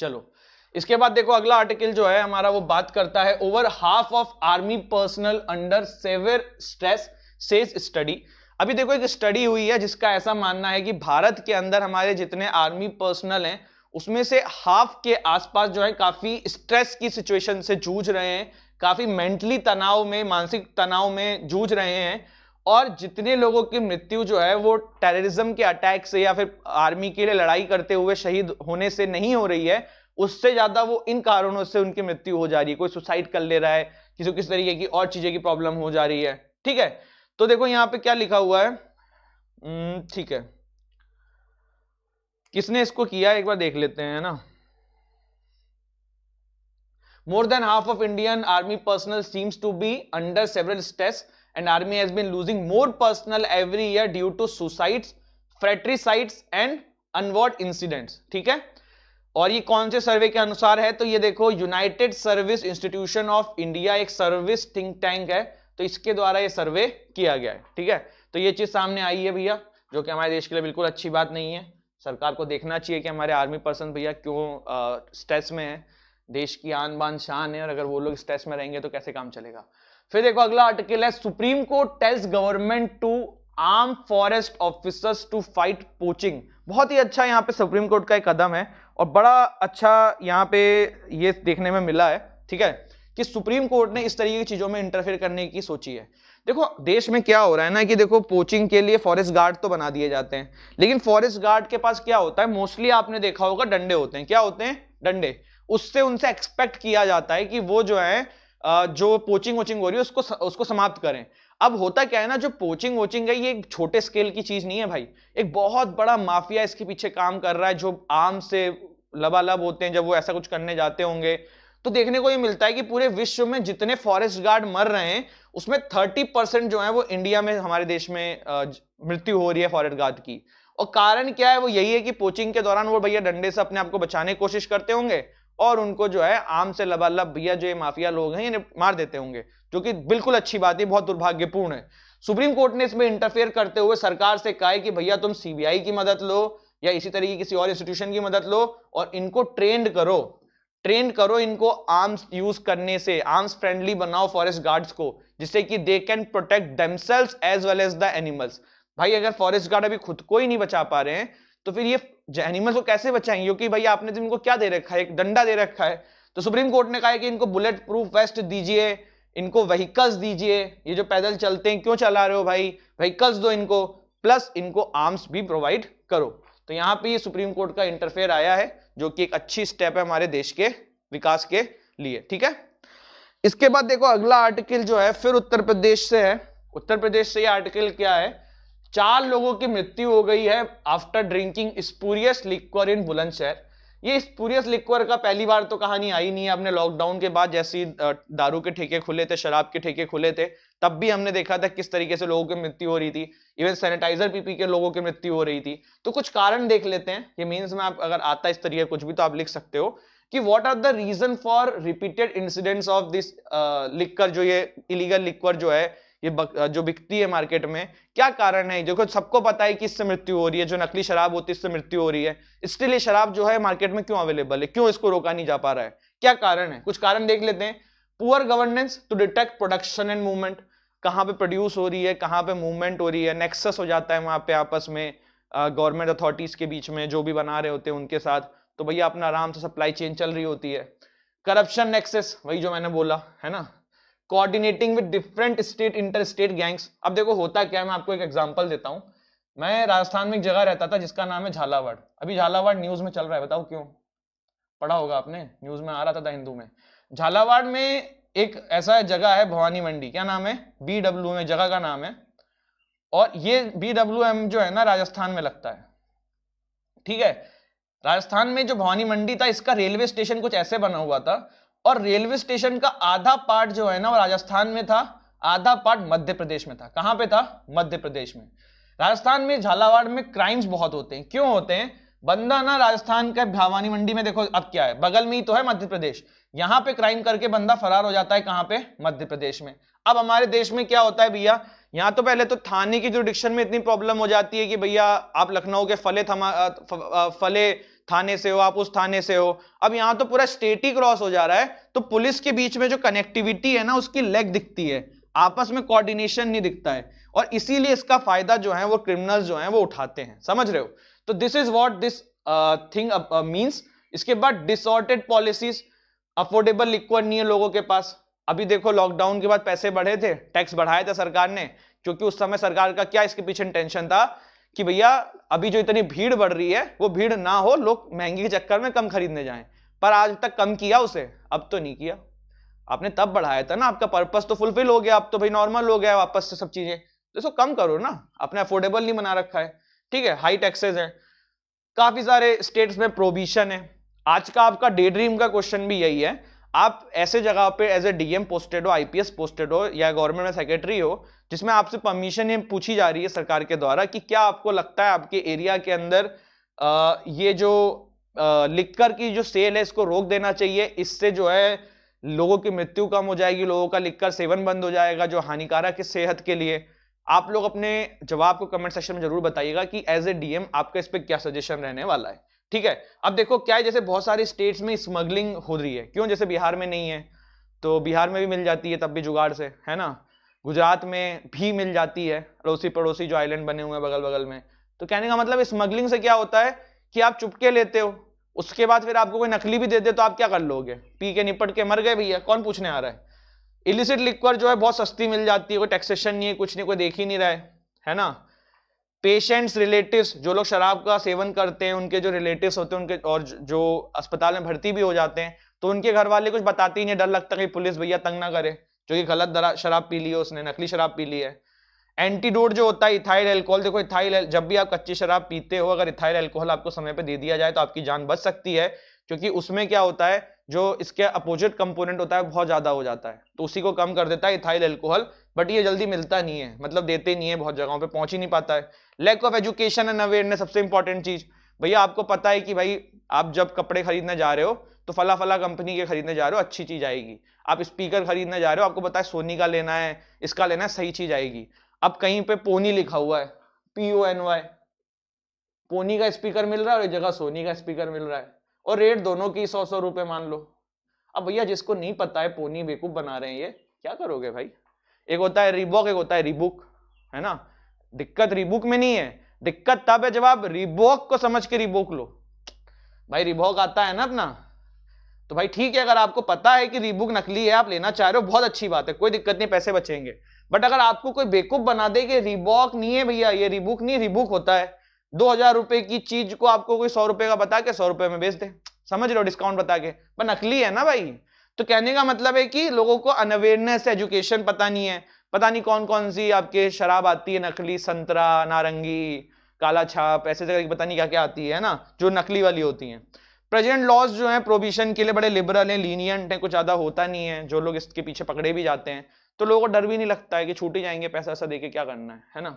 चलो इसके बाद देखो अगला आर्टिकल जो है हमारा वो बात करता है over half of army personnel under sever stress says study अभी देखो एक स्टडी हुई है जिसका ऐसा मानना है कि भारत के अंदर हमारे जितने आर्मी पर्सनल हैं उसमें से हाफ के आसपास जो है काफी स्ट्रेस की सिचुएशन से जूझ रहे हैं काफी मेंटली तनाव में मानसिक तनाव में जूझ रहे हैं और जितने लोगों की मृत्यु जो है वो टेररिज्म के अटैक से या फिर आर्मी के लिए लड़ाई करते हुए शहीद होने से नहीं हो रही है उससे ज्यादा वो इन कारणों से उनकी मृत्यु हो जा रही है कोई सुसाइड कर ले रहा है किसी किस तरीके की और चीजें की प्रॉब्लम हो जा रही है ठीक है तो देखो यहाँ पे क्या लिखा हुआ है हम्म, ठीक है किसने इसको किया एक बार देख लेते हैं ना more than half of Indian army personnel seems to be under several stress and army has been losing more personnel every year due to suicide fratricide and untoward incident ठीक है और ये कौन से सर्वे के अनुसार है तो ये देखो United Service Institution of India एक सर्विस थिंक टैंक है तो इसके द्वारा ये सर्वे किया गया है ठीक है तो ये चीज सामने आई है भैया जो कि हमारे देश के लिए बिल्कुल अच्छी बात नहीं है सरकार को देखना चाहिए कि हमारे आर्मी पर्सन भैया क्यों स्ट्रेस में है देश की आन बान शान है और अगर वो लोग स्ट्रेस में रहेंगे तो कैसे काम चलेगा फिर देखो अगला आर्टिकल है Supreme Court tells government to arm forest officers to fight poaching बहुत ही अच्छा यहाँ पे सुप्रीम कोर्ट का एक कदम है और बड़ा अच्छा यहाँ पे ये देखने में मिला है ठीक है कि सुप्रीम कोर्ट ने इस तरीके की चीजों में इंटरफेयर करने की सोची है देखो देश में क्या हो रहा है ना कि देखो पोचिंग के लिए फॉरेस्ट गार्ड तो बना दिए जाते हैं लेकिन फॉरेस्ट गार्ड के पास क्या होता है मोस्टली आपने देखा होगा डंडे होते हैं क्या होते हैं डंडे उससे उनसे एक्सपेक्ट किया जाता है कि वो जो है जो पोचिंग वोचिंग हो रही है उसको उसको समाप्त करें अब होता क्या है ना जो पोचिंग वोचिंग है ये एक छोटे स्केल की चीज नहीं है भाई एक बहुत बड़ा माफिया इसके पीछे काम कर रहा है जो आम से लबालब होते हैं जब वो ऐसा कुछ करने जाते होंगे तो देखने को ये मिलता है कि पूरे विश्व में जितने फॉरेस्ट गार्ड मर रहे हैं उसमें थर्टी परसेंट जो है वो इंडिया में हमारे देश में मृत्यु हो रही है फॉरेस्ट गार्ड की और कारण क्या है वो यही है कि पोचिंग के दौरान वो भैया डंडे से अपने आप को बचाने की कोशिश करते होंगे और उनको जो है आम से लबालब भैया जो ये माफिया लोग हैं ये मार देते होंगे जो कि बिल्कुल अच्छी बात है बहुत दुर्भाग्यपूर्ण है सुप्रीम कोर्ट ने इसमें इंटरफेयर करते हुए सरकार से कहा है कि भैया तुम सीबीआई की मदद लो या इसी तरीके किसी और इंस्टीट्यूशन की मदद लो और इनको ट्रेंड करो ट्रेन करो इनको आर्म्स यूज करने से आर्म्स फ्रेंडली बनाओ फॉरेस्ट गार्ड्स को जिससे कि they can protect themselves as well as the animals भाई अगर फॉरेस्ट गार्ड अभी खुद को ही नहीं बचा पा रहे हैं तो फिर ये एनिमल्स को कैसे बचाएंगे क्योंकि भाई आपने तो इनको क्या दे रखा है एक डंडा दे रखा है तो सुप्रीम कोर्ट ने कहा है कि इनको बुलेट प्रूफ वेस्ट दीजिए इनको व्हीकल्स दीजिए ये जो पैदल चलते हैं क्यों चला रहे हो भाई व्हीकल्स दो इनको प्लस इनको आर्म्स भी प्रोवाइड करो तो यहाँ पे ये सुप्रीम कोर्ट का इंटरफेयर आया है जो कि एक अच्छी स्टेप है हमारे देश के विकास के लिए ठीक है इसके बाद देखो अगला आर्टिकल जो है फिर उत्तर प्रदेश से है उत्तर प्रदेश से ये आर्टिकल क्या है चार लोगों की मृत्यु हो गई है after drinking spurious liquor in Bulandshahr ये स्पूरियस लिक्वर का पहली बार तो कहानी आई नहीं है अपने लॉकडाउन के बाद जैसी दारू के ठेके खुले थे शराब के ठेके खुले थे तब भी हमने देखा था किस तरीके से लोगों की मृत्यु हो रही थी इवन सैनिटाइजर पीपी के लोगों की मृत्यु हो रही थी तो कुछ कारण देख लेते हैं ये मीन्स में आप अगर आता इस तरीके कुछ भी तो आप लिख सकते हो कि what are the reason for repeated incidents of this liquor जो ये इलीगल लिक्वर जो है ये बक, जो बिकती है मार्केट में क्या कारण है जो सबको पता है कि इससे मृत्यु हो रही है जो नकली शराब होती है इससे मृत्यु हो रही है स्टिल ये शराब जो है मार्केट में क्यों अवेलेबल है क्यों इसको रोका नहीं जा पा रहा है क्या कारण है कुछ कारण देख लेते हैं poor governance to detect production and movement कहाँ पे प्रोड्यूस हो रही है कहाँ पे मूवमेंट हो रही है नेक्सस हो जाता है वहाँ पे आपस में गवर्नमेंट अथॉरिटीज़ के बीच में जो भी बना रहे होते हैं उनके साथ तो भैया अपना आराम से सप्लाई चेन चल रही होती है करप्शन नेक्सेस वही जो मैंने बोला है ना coordinating with different state inter state gangs अब देखो होता क्या है मैं आपको एक एग्जाम्पल देता हूँ मैं राजस्थान में एक जगह रहता था जिसका नाम है झालावाड़ अभी झालावाड़ न्यूज़ में चल रहा है बताओ क्यों पढ़ा होगा आपने न्यूज़ में आ रहा था, था हिंदू में झालावाड़ में एक ऐसा जगह है भवानी मंडी क्या नाम है बी डब्ल्यू एम जगह का नाम है और ये बी डब्ल्यू एम जो है ना राजस्थान में लगता है ठीक है राजस्थान में जो भवानी मंडी था इसका रेलवे स्टेशन कुछ ऐसे बना हुआ था और रेलवे स्टेशन का आधा पार्ट जो है ना वो राजस्थान में था आधा पार्ट मध्य प्रदेश में था कहां पे था मध्य प्रदेश में राजस्थान में झालावाड़ में क्राइम्स बहुत होते हैं क्यों होते हैं बंदा ना राजस्थान का भवानी मंडी में देखो अब क्या है बगल में ही तो है मध्य प्रदेश यहां पे क्राइम करके बंदा फरार हो जाता है कहां पे मध्य प्रदेश में अब हमारे देश में क्या होता है भैया यहां तो पहले तो थाने की जो डिक्शन में इतनी प्रॉब्लम हो जाती है कि भैया आप लखनऊ के फले फले थाने से हो आप उस थाने से हो अब यहाँ तो पूरा स्टेट ही क्रॉस हो जा रहा है तो पुलिस के बीच में जो कनेक्टिविटी है ना उसकी लेग दिखती है आपस में कोऑर्डिनेशन नहीं दिखता है और इसीलिए इसका फायदा जो है वो क्रिमिनल्स जो है वो उठाते हैं समझ रहे हो तो this is what this thing means इसके बाद डिसऑर्टेड पॉलिसीज अफोर्डेबल लिक्वर नहीं है लोगों के पास अभी देखो लॉकडाउन के बाद पैसे बढ़े थे टैक्स बढ़ाया था सरकार ने क्योंकि उस समय सरकार का क्या इसके पीछे टेंशन था कि भैया अभी जो इतनी भीड़ बढ़ रही है वो भीड़ ना हो लोग महंगी के चक्कर में कम खरीदने जाएं पर आज तक कम किया उसे अब तो नहीं किया आपने तब बढ़ाया था ना आपका पर्पस तो फुलफिल हो गया अब तो भाई नॉर्मल हो गया वापस से सब चीजें तो इसको कम करो ना आपने अफोर्डेबल नहीं बना रखा है ठीक है हाई टैक्सेज है काफी सारे स्टेट्स में प्रोबिशन है आज का आपका डे ड्रीम का क्वेश्चन भी यही है आप ऐसे जगह पे एज ए डीएम पोस्टेड हो आईपीएस पोस्टेड हो या गवर्नमेंट में सेक्रेटरी हो जिसमें आपसे परमिशन ये पूछी जा रही है सरकार के द्वारा कि क्या आपको लगता है आपके एरिया के अंदर आ, ये जो लिकर की जो सेल है इसको रोक देना चाहिए इससे जो है लोगों की मृत्यु कम हो जाएगी लोगों का लिकर सेवन बंद हो जाएगा जो हानिकारक है सेहत के लिए आप लोग अपने जवाब को कमेंट सेक्शन में जरूर बताइएगा कि एज ए डीएम आपका इस पर क्या सजेशन रहने वाला है ठीक है अब देखो क्या है जैसे बहुत सारे स्टेट्स में स्मगलिंग हो रही है क्यों जैसे बिहार में नहीं है तो बिहार में भी मिल जाती है तब भी जुगाड़ से है ना गुजरात में भी मिल जाती है अड़ोसी पड़ोसी जो आइलैंड बने हुए हैं बगल बगल में तो कहने का मतलब स्मगलिंग से क्या होता है कि आप चुपके लेते हो उसके बाद फिर आपको कोई नकली भी दे दे तो आप क्या कर लोगे पी के निपट के मर गए भैया कौन पूछने आ रहा है इलिसिट लिक्वर जो है बहुत सस्ती मिल जाती है कोई टैक्सेशन नहीं है कुछ नहीं कोई देख ही नहीं रहा है है ना पेशेंट्स रिलेटिव्स जो लोग शराब का सेवन करते हैं उनके जो रिलेटिव्स होते हैं उनके और जो अस्पताल में भर्ती भी हो जाते हैं तो उनके घर वाले कुछ बताते ही नहीं डर लगता कि पुलिस भैया तंग ना करे जो कि गलत शराब पी ली है उसने नकली शराब पी ली है एंटीडोट जो होता है इथाइल एल्कोहल देखो इथाइल जब भी आप कच्ची शराब पीते हो अगर इथाइल एल्कोहल आपको समय पर दे दिया जाए तो आपकी जान बच सकती है क्योंकि उसमें क्या होता है जो इसके अपोजिट कंपोनेंट होता है बहुत ज्यादा हो जाता है तो उसी को कम कर देता है इथाइल एल्कोहल बट ये जल्दी मिलता नहीं है मतलब देते नहीं है बहुत जगहों पर पहुंच ही नहीं पाता है lack of education and awareness सबसे इंपॉर्टेंट चीज भैया आपको पता है कि भाई आप जब कपड़े खरीदने जा रहे हो तो फला फला कंपनी के खरीदने जा रहे हो अच्छी चीज आएगी आप स्पीकर खरीदने जा रहे हो आपको पता है सोनी का लेना है इसका लेना है सही चीज आएगी अब कहीं पे पोनी लिखा हुआ है P O N Y pony का स्पीकर मिल रहा है और एक जगह सोनी का स्पीकर मिल रहा है और रेट दोनों की सौ सौ रुपए मान लो अब भैया जिसको नहीं पता है पोनी बेकूफ बना रहे हैं ये क्या करोगे भाई एक होता है रिबॉक एक होता है रिबुक है ना दिक्कत रिबुक में नहीं है दिक्कत तब है जब आप रिबोक को समझ के रिबोक लो भाई रिबोक आता है ना अपना तो भाई ठीक है अगर आपको पता है कि रिबुक नकली है आप लेना चाह रहे हो बहुत अच्छी बात है कोई दिक्कत नहीं पैसे बचेंगे बट अगर आपको कोई बेकूफ बना दे कि रिबॉक नहीं है भैया ये रिबुक नहीं रिबुक होता है दो हजार रुपए की चीज को आपको कोई सौ रुपए का बता के सौ रुपए में बेच दे समझ लो डिस्काउंट बता के पर नकली है ना भाई तो कहने का मतलब है कि लोगों को अनअवेयरनेस एजुकेशन पता नहीं है पता नहीं कौन कौन सी आपके शराब आती है नकली संतरा नारंगी काला छाप ऐसे जगह पता नहीं क्या क्या आती है ना जो नकली वाली होती हैं प्रेजेंट लॉज जो है प्रोविशन के लिए बड़े लिबरल हैं लीनियंट हैं कुछ ज़्यादा होता नहीं है जो लोग इसके पीछे पकड़े भी जाते हैं तो लोगों को डर भी नहीं लगता है कि छूटे जाएंगे पैसा ऐसा देके क्या करना है है ना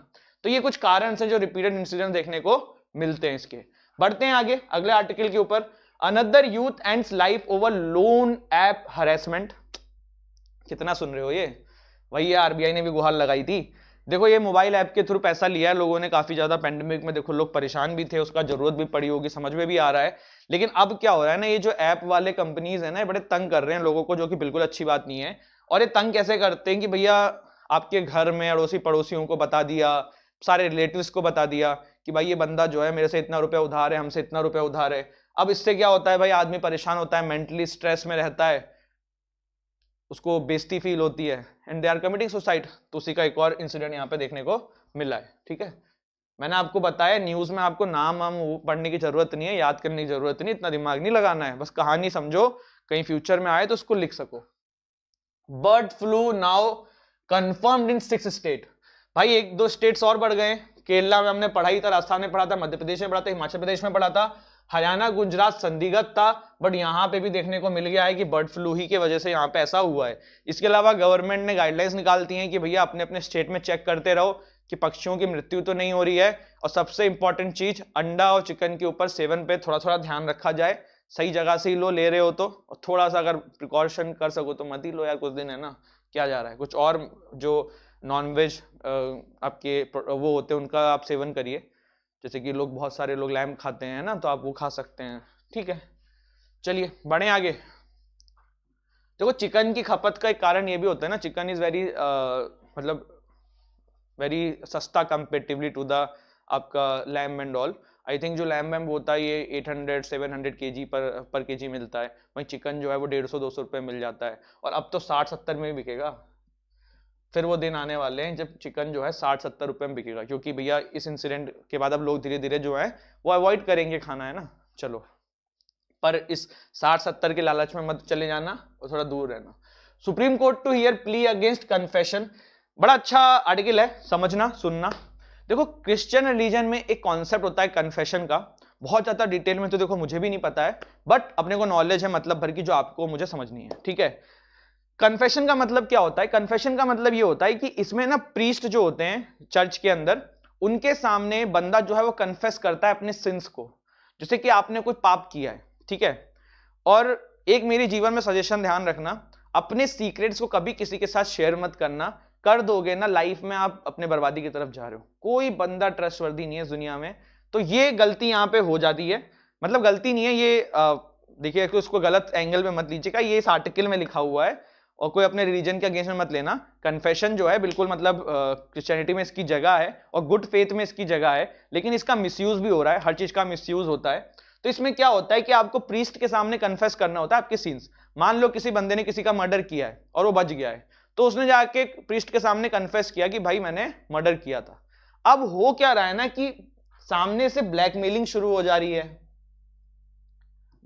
तो ये कुछ कारण है जो रिपीटेड इंसिडेंट देखने को मिलते हैं इसके बढ़ते हैं आगे अगले आर्टिकल के ऊपर another youth end life over loan app harassment कितना सुन रहे हो ये वही आरबीआई ने भी गुहार लगाई थी देखो ये मोबाइल ऐप के थ्रू पैसा लिया है लोगों ने काफी ज्यादा पेंडेमिक में देखो लोग परेशान भी थे उसका जरूरत भी पड़ी होगी समझ में भी आ रहा है लेकिन अब क्या हो रहा है ना ये जो ऐप वाले कंपनीज है ना बड़े तंग कर रहे हैं लोगों को जो कि बिल्कुल अच्छी बात नहीं है और ये तंग कैसे करते हैं कि भैया आपके घर में अड़ोसी पड़ोसियों को बता दिया सारे रिलेटिव को बता दिया कि भाई ये बंदा जो है मेरे से इतना रुपया उधार है हमसे इतना रुपया उधार है अब इससे क्या होता है भाई आदमी परेशान होता है मेंटली स्ट्रेस में रहता है उसको बेस्ती फील होती है and they are committing suicide तो उसी का एक और इंसिडेंट यहाँ पे देखने को मिला है ठीक है मैंने आपको बताया न्यूज में आपको नाम वाम पढ़ने की जरूरत नहीं है याद करने की जरूरत नहीं इतना दिमाग नहीं लगाना है बस कहानी समझो कहीं फ्यूचर में आए तो उसको लिख सको bird flu now confirmed in six state भाई एक दो स्टेट्स और बढ़ गए केरला में हमने पढ़ाई था राजस्थान में पढ़ा था मध्य प्रदेश में पढ़ा था हिमाचल प्रदेश में पढ़ा था हरियाणा गुजरात संधिगत था बट यहाँ पे भी देखने को मिल गया है कि बर्ड फ्लू ही के वजह से यहाँ पे ऐसा हुआ है इसके अलावा गवर्नमेंट ने गाइडलाइंस निकालती हैं कि भैया अपने अपने स्टेट में चेक करते रहो कि पक्षियों की मृत्यु तो नहीं हो रही है और सबसे इंपॉर्टेंट चीज अंडा और चिकन के ऊपर सेवन पे थोड़ा थोड़ा ध्यान रखा जाए सही जगह से ही लो ले रहे हो तो और थोड़ा सा अगर प्रिकॉशन कर सको तो मत ही लो यार कुछ दिन है ना क्या जा रहा है कुछ और जो नॉनवेज आपके वो होते हैं उनका आप सेवन करिए जैसे कि लोग बहुत सारे लोग लैम खाते हैं ना तो आप वो खा सकते हैं ठीक है चलिए बढ़े आगे देखो तो चिकन की खपत का एक कारण ये भी होता है ना चिकन इज़ वेरी मतलब वेरी सस्ता कंपेटिवली टू द आपका lamb and all I think जो लैम वैम्ब होता है ये 800 700 केजी पर पर केजी मिलता है वहीं चिकन जो है वो डेढ़ सौ दो सौ रुपये मिल जाता है और अब तो साठ सत्तर में भी बिकेगा फिर वो दिन आने वाले हैं जब चिकन जो है साठ सत्तर रुपए में बिकेगा क्योंकि भैया इस इंसिडेंट के बाद अब लोग धीरे धीरे जो है वो अवॉइड करेंगे खाना है ना चलो पर इस साठ सत्तर के लालच में मत चले जाना और थोड़ा दूर रहना Supreme Court to hear plea against confession बड़ा अच्छा आर्टिकल है समझना सुनना देखो क्रिश्चियन रिलीजन में एक कॉन्सेप्ट होता है कन्फेशन का बहुत ज्यादा डिटेल में तो देखो मुझे भी नहीं पता है बट अपने को नॉलेज है मतलब भर की जो आपको मुझे समझनी है ठीक है कन्फेशन का मतलब क्या होता है कन्फेशन का मतलब ये होता है कि इसमें ना प्रीस्ट जो होते हैं चर्च के अंदर उनके सामने बंदा जो है वो कन्फेस करता है अपने सिंस को जैसे कि आपने कोई पाप किया है ठीक है और एक मेरे जीवन में सजेशन ध्यान रखना अपने सीक्रेट्स को कभी किसी के साथ शेयर मत करना कर दोगे ना लाइफ में आप अपने बर्बादी की तरफ जा रहे हो कोई बंदा ट्रस्टवर्दी नहीं है दुनिया में तो ये गलती यहाँ पे हो जाती है मतलब गलती नहीं है ये देखिए उसको गलत एंगल में मत लीजिएगा ये इस आर्टिकल में लिखा हुआ है और कोई अपने रिलीजन के अगेंस्ट में मत लेना कन्फेशन जो है बिल्कुल मतलब क्रिश्चियनिटी में इसकी जगह है और गुड फेथ में इसकी जगह है लेकिन इसका मिसयूज भी हो रहा है हर चीज़ का मिसयूज होता है तो इसमें क्या होता है कि आपको प्रीस्ट के सामने कन्फेस करना होता है आपके सीन्स मान लो किसी बंदे ने किसी का मर्डर किया है और वो बच गया है तो उसने जाके प्रीस्ट के सामने कन्फेस किया कि भाई मैंने मर्डर किया था अब हो क्या रहा है ना कि सामने से ब्लैकमेलिंग शुरू हो जा रही है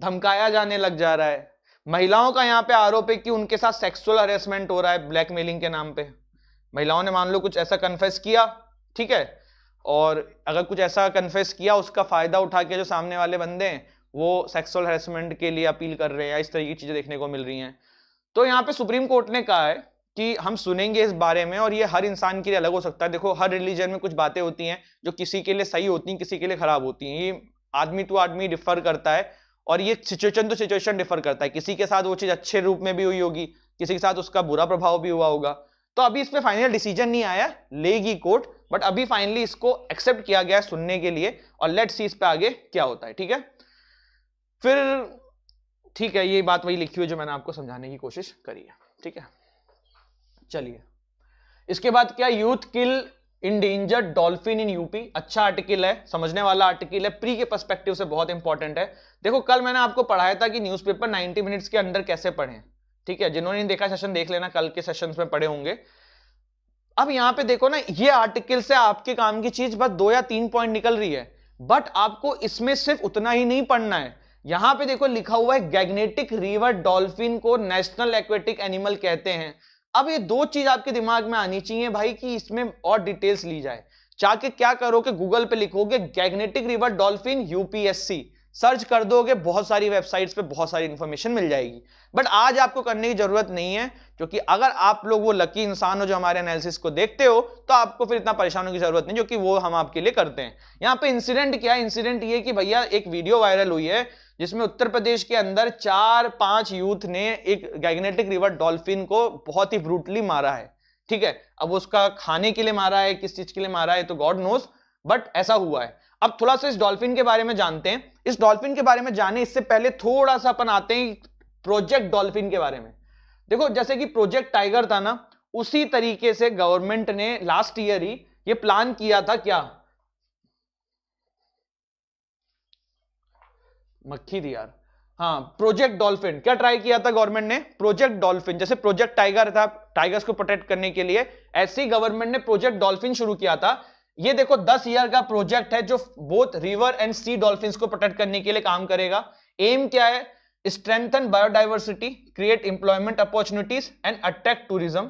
धमकाया जाने लग जा रहा है महिलाओं का यहाँ पे आरोप है कि उनके साथ सेक्सुअल हरेसमेंट हो रहा है ब्लैकमेलिंग के नाम पे महिलाओं ने मान लो कुछ ऐसा कन्फेस किया ठीक है और अगर कुछ ऐसा कन्फेस किया उसका फायदा उठा के जो सामने वाले बंदे हैं वो सेक्सुअल हरेसमेंट के लिए अपील कर रहे हैं या इस तरह की चीजें देखने को मिल रही हैं तो यहाँ पे सुप्रीम कोर्ट ने कहा है कि हम सुनेंगे इस बारे में और ये हर इंसान के लिए अलग हो सकता है देखो हर रिलीजन में कुछ बातें होती हैं जो किसी के लिए सही होती हैं किसी के लिए खराब होती हैं ये आदमी टू आदमी डिफर करता है और ये सिचुएशन टू सिचुएशन डिफर करता है किसी के साथ वो चीज़ अच्छे रूप में भी हुई होगी किसी के साथ उसका बुरा प्रभाव भी हुआ होगा तो अभी इस पर फाइनल डिसीजन नहीं आया लेगी कोर्ट बट अभी फाइनली इसको एक्सेप्ट किया गया है सुनने के लिए और लेट सी इस पे आगे क्या होता है ठीक है फिर ठीक है ये बात वही लिखी हुई जो मैंने आपको समझाने की कोशिश करी है ठीक है चलिए इसके बाद क्या youth kill endangered dolphin in UP अच्छा आर्टिकल है समझने वाला आर्टिकल है प्री के पर्सपेक्टिव से बहुत इंपॉर्टेंट है देखो कल मैंने आपको पढ़ाया था कि न्यूज़पेपर 90 मिनट्स के अंदर कैसे पढ़ें ठीक है जिन्होंने देखा सेशन देख लेना कल के सेशन में पढ़े होंगे अब यहां पे देखो ना ये आर्टिकल से आपके काम की चीज बस दो या तीन पॉइंट निकल रही है बट आपको इसमें सिर्फ उतना ही नहीं पढ़ना है यहां पे देखो लिखा हुआ है गैग्नेटिक रिवर डॉल्फिन को नेशनल एक्वेटिक एनिमल कहते हैं अब ये दो चीज आपके दिमाग में आनी चाहिए भाई कि इसमें और डिटेल्स ली जाए चाहे क्या करोगे गूगल पे लिखोगे Gangetic river dolphin UPSC search कर दोगे बहुत सारी वेबसाइट्स पे बहुत सारी इन्फॉर्मेशन मिल जाएगी बट आज आपको करने की जरूरत नहीं है क्योंकि अगर आप लोग वो लकी इंसान हो जो हमारे एनालिसिस को देखते हो तो आपको फिर इतना परेशान होने की जरूरत नहीं जो कि वो हम आपके लिए करते हैं यहाँ पे इंसिडेंट क्या है इंसिडेंट ये कि भैया एक वीडियो वायरल हुई है जिसमें उत्तर प्रदेश के अंदर चार पांच यूथ ने एक गैग्नेटिक रिवर डॉल्फिन को बहुत ही ब्रूटली मारा है ठीक है अब उसका खाने के लिए मारा है किस चीज के लिए मारा है तो गॉड नोस बट ऐसा हुआ है अब थोड़ा सा इस डॉल्फिन के बारे में जानते हैं इस डॉल्फिन के बारे में जाने इससे पहले थोड़ा सा अपन आते हैं प्रोजेक्ट डॉल्फिन के बारे में देखो जैसे कि प्रोजेक्ट टाइगर था ना उसी तरीके से गवर्नमेंट ने लास्ट ईयर ही ये प्लान किया था क्या मक्खी यार हाँ प्रोजेक्ट डॉल्फिन क्या ट्राई किया था गवर्नमेंट ने प्रोजेक्ट डॉल्फिन जैसे प्रोजेक्ट टाइगर था टाइगर्स को प्रोटेक्ट करने के लिए ऐसे ही गवर्नमेंट ने प्रोजेक्ट डॉल्फिन शुरू किया था ये देखो 10 ईयर का प्रोजेक्ट है जो both river and sea dolphin को प्रोटेक्ट करने के लिए काम करेगा एम क्या है strengthen biodiversity create employment opportunities and attract tourism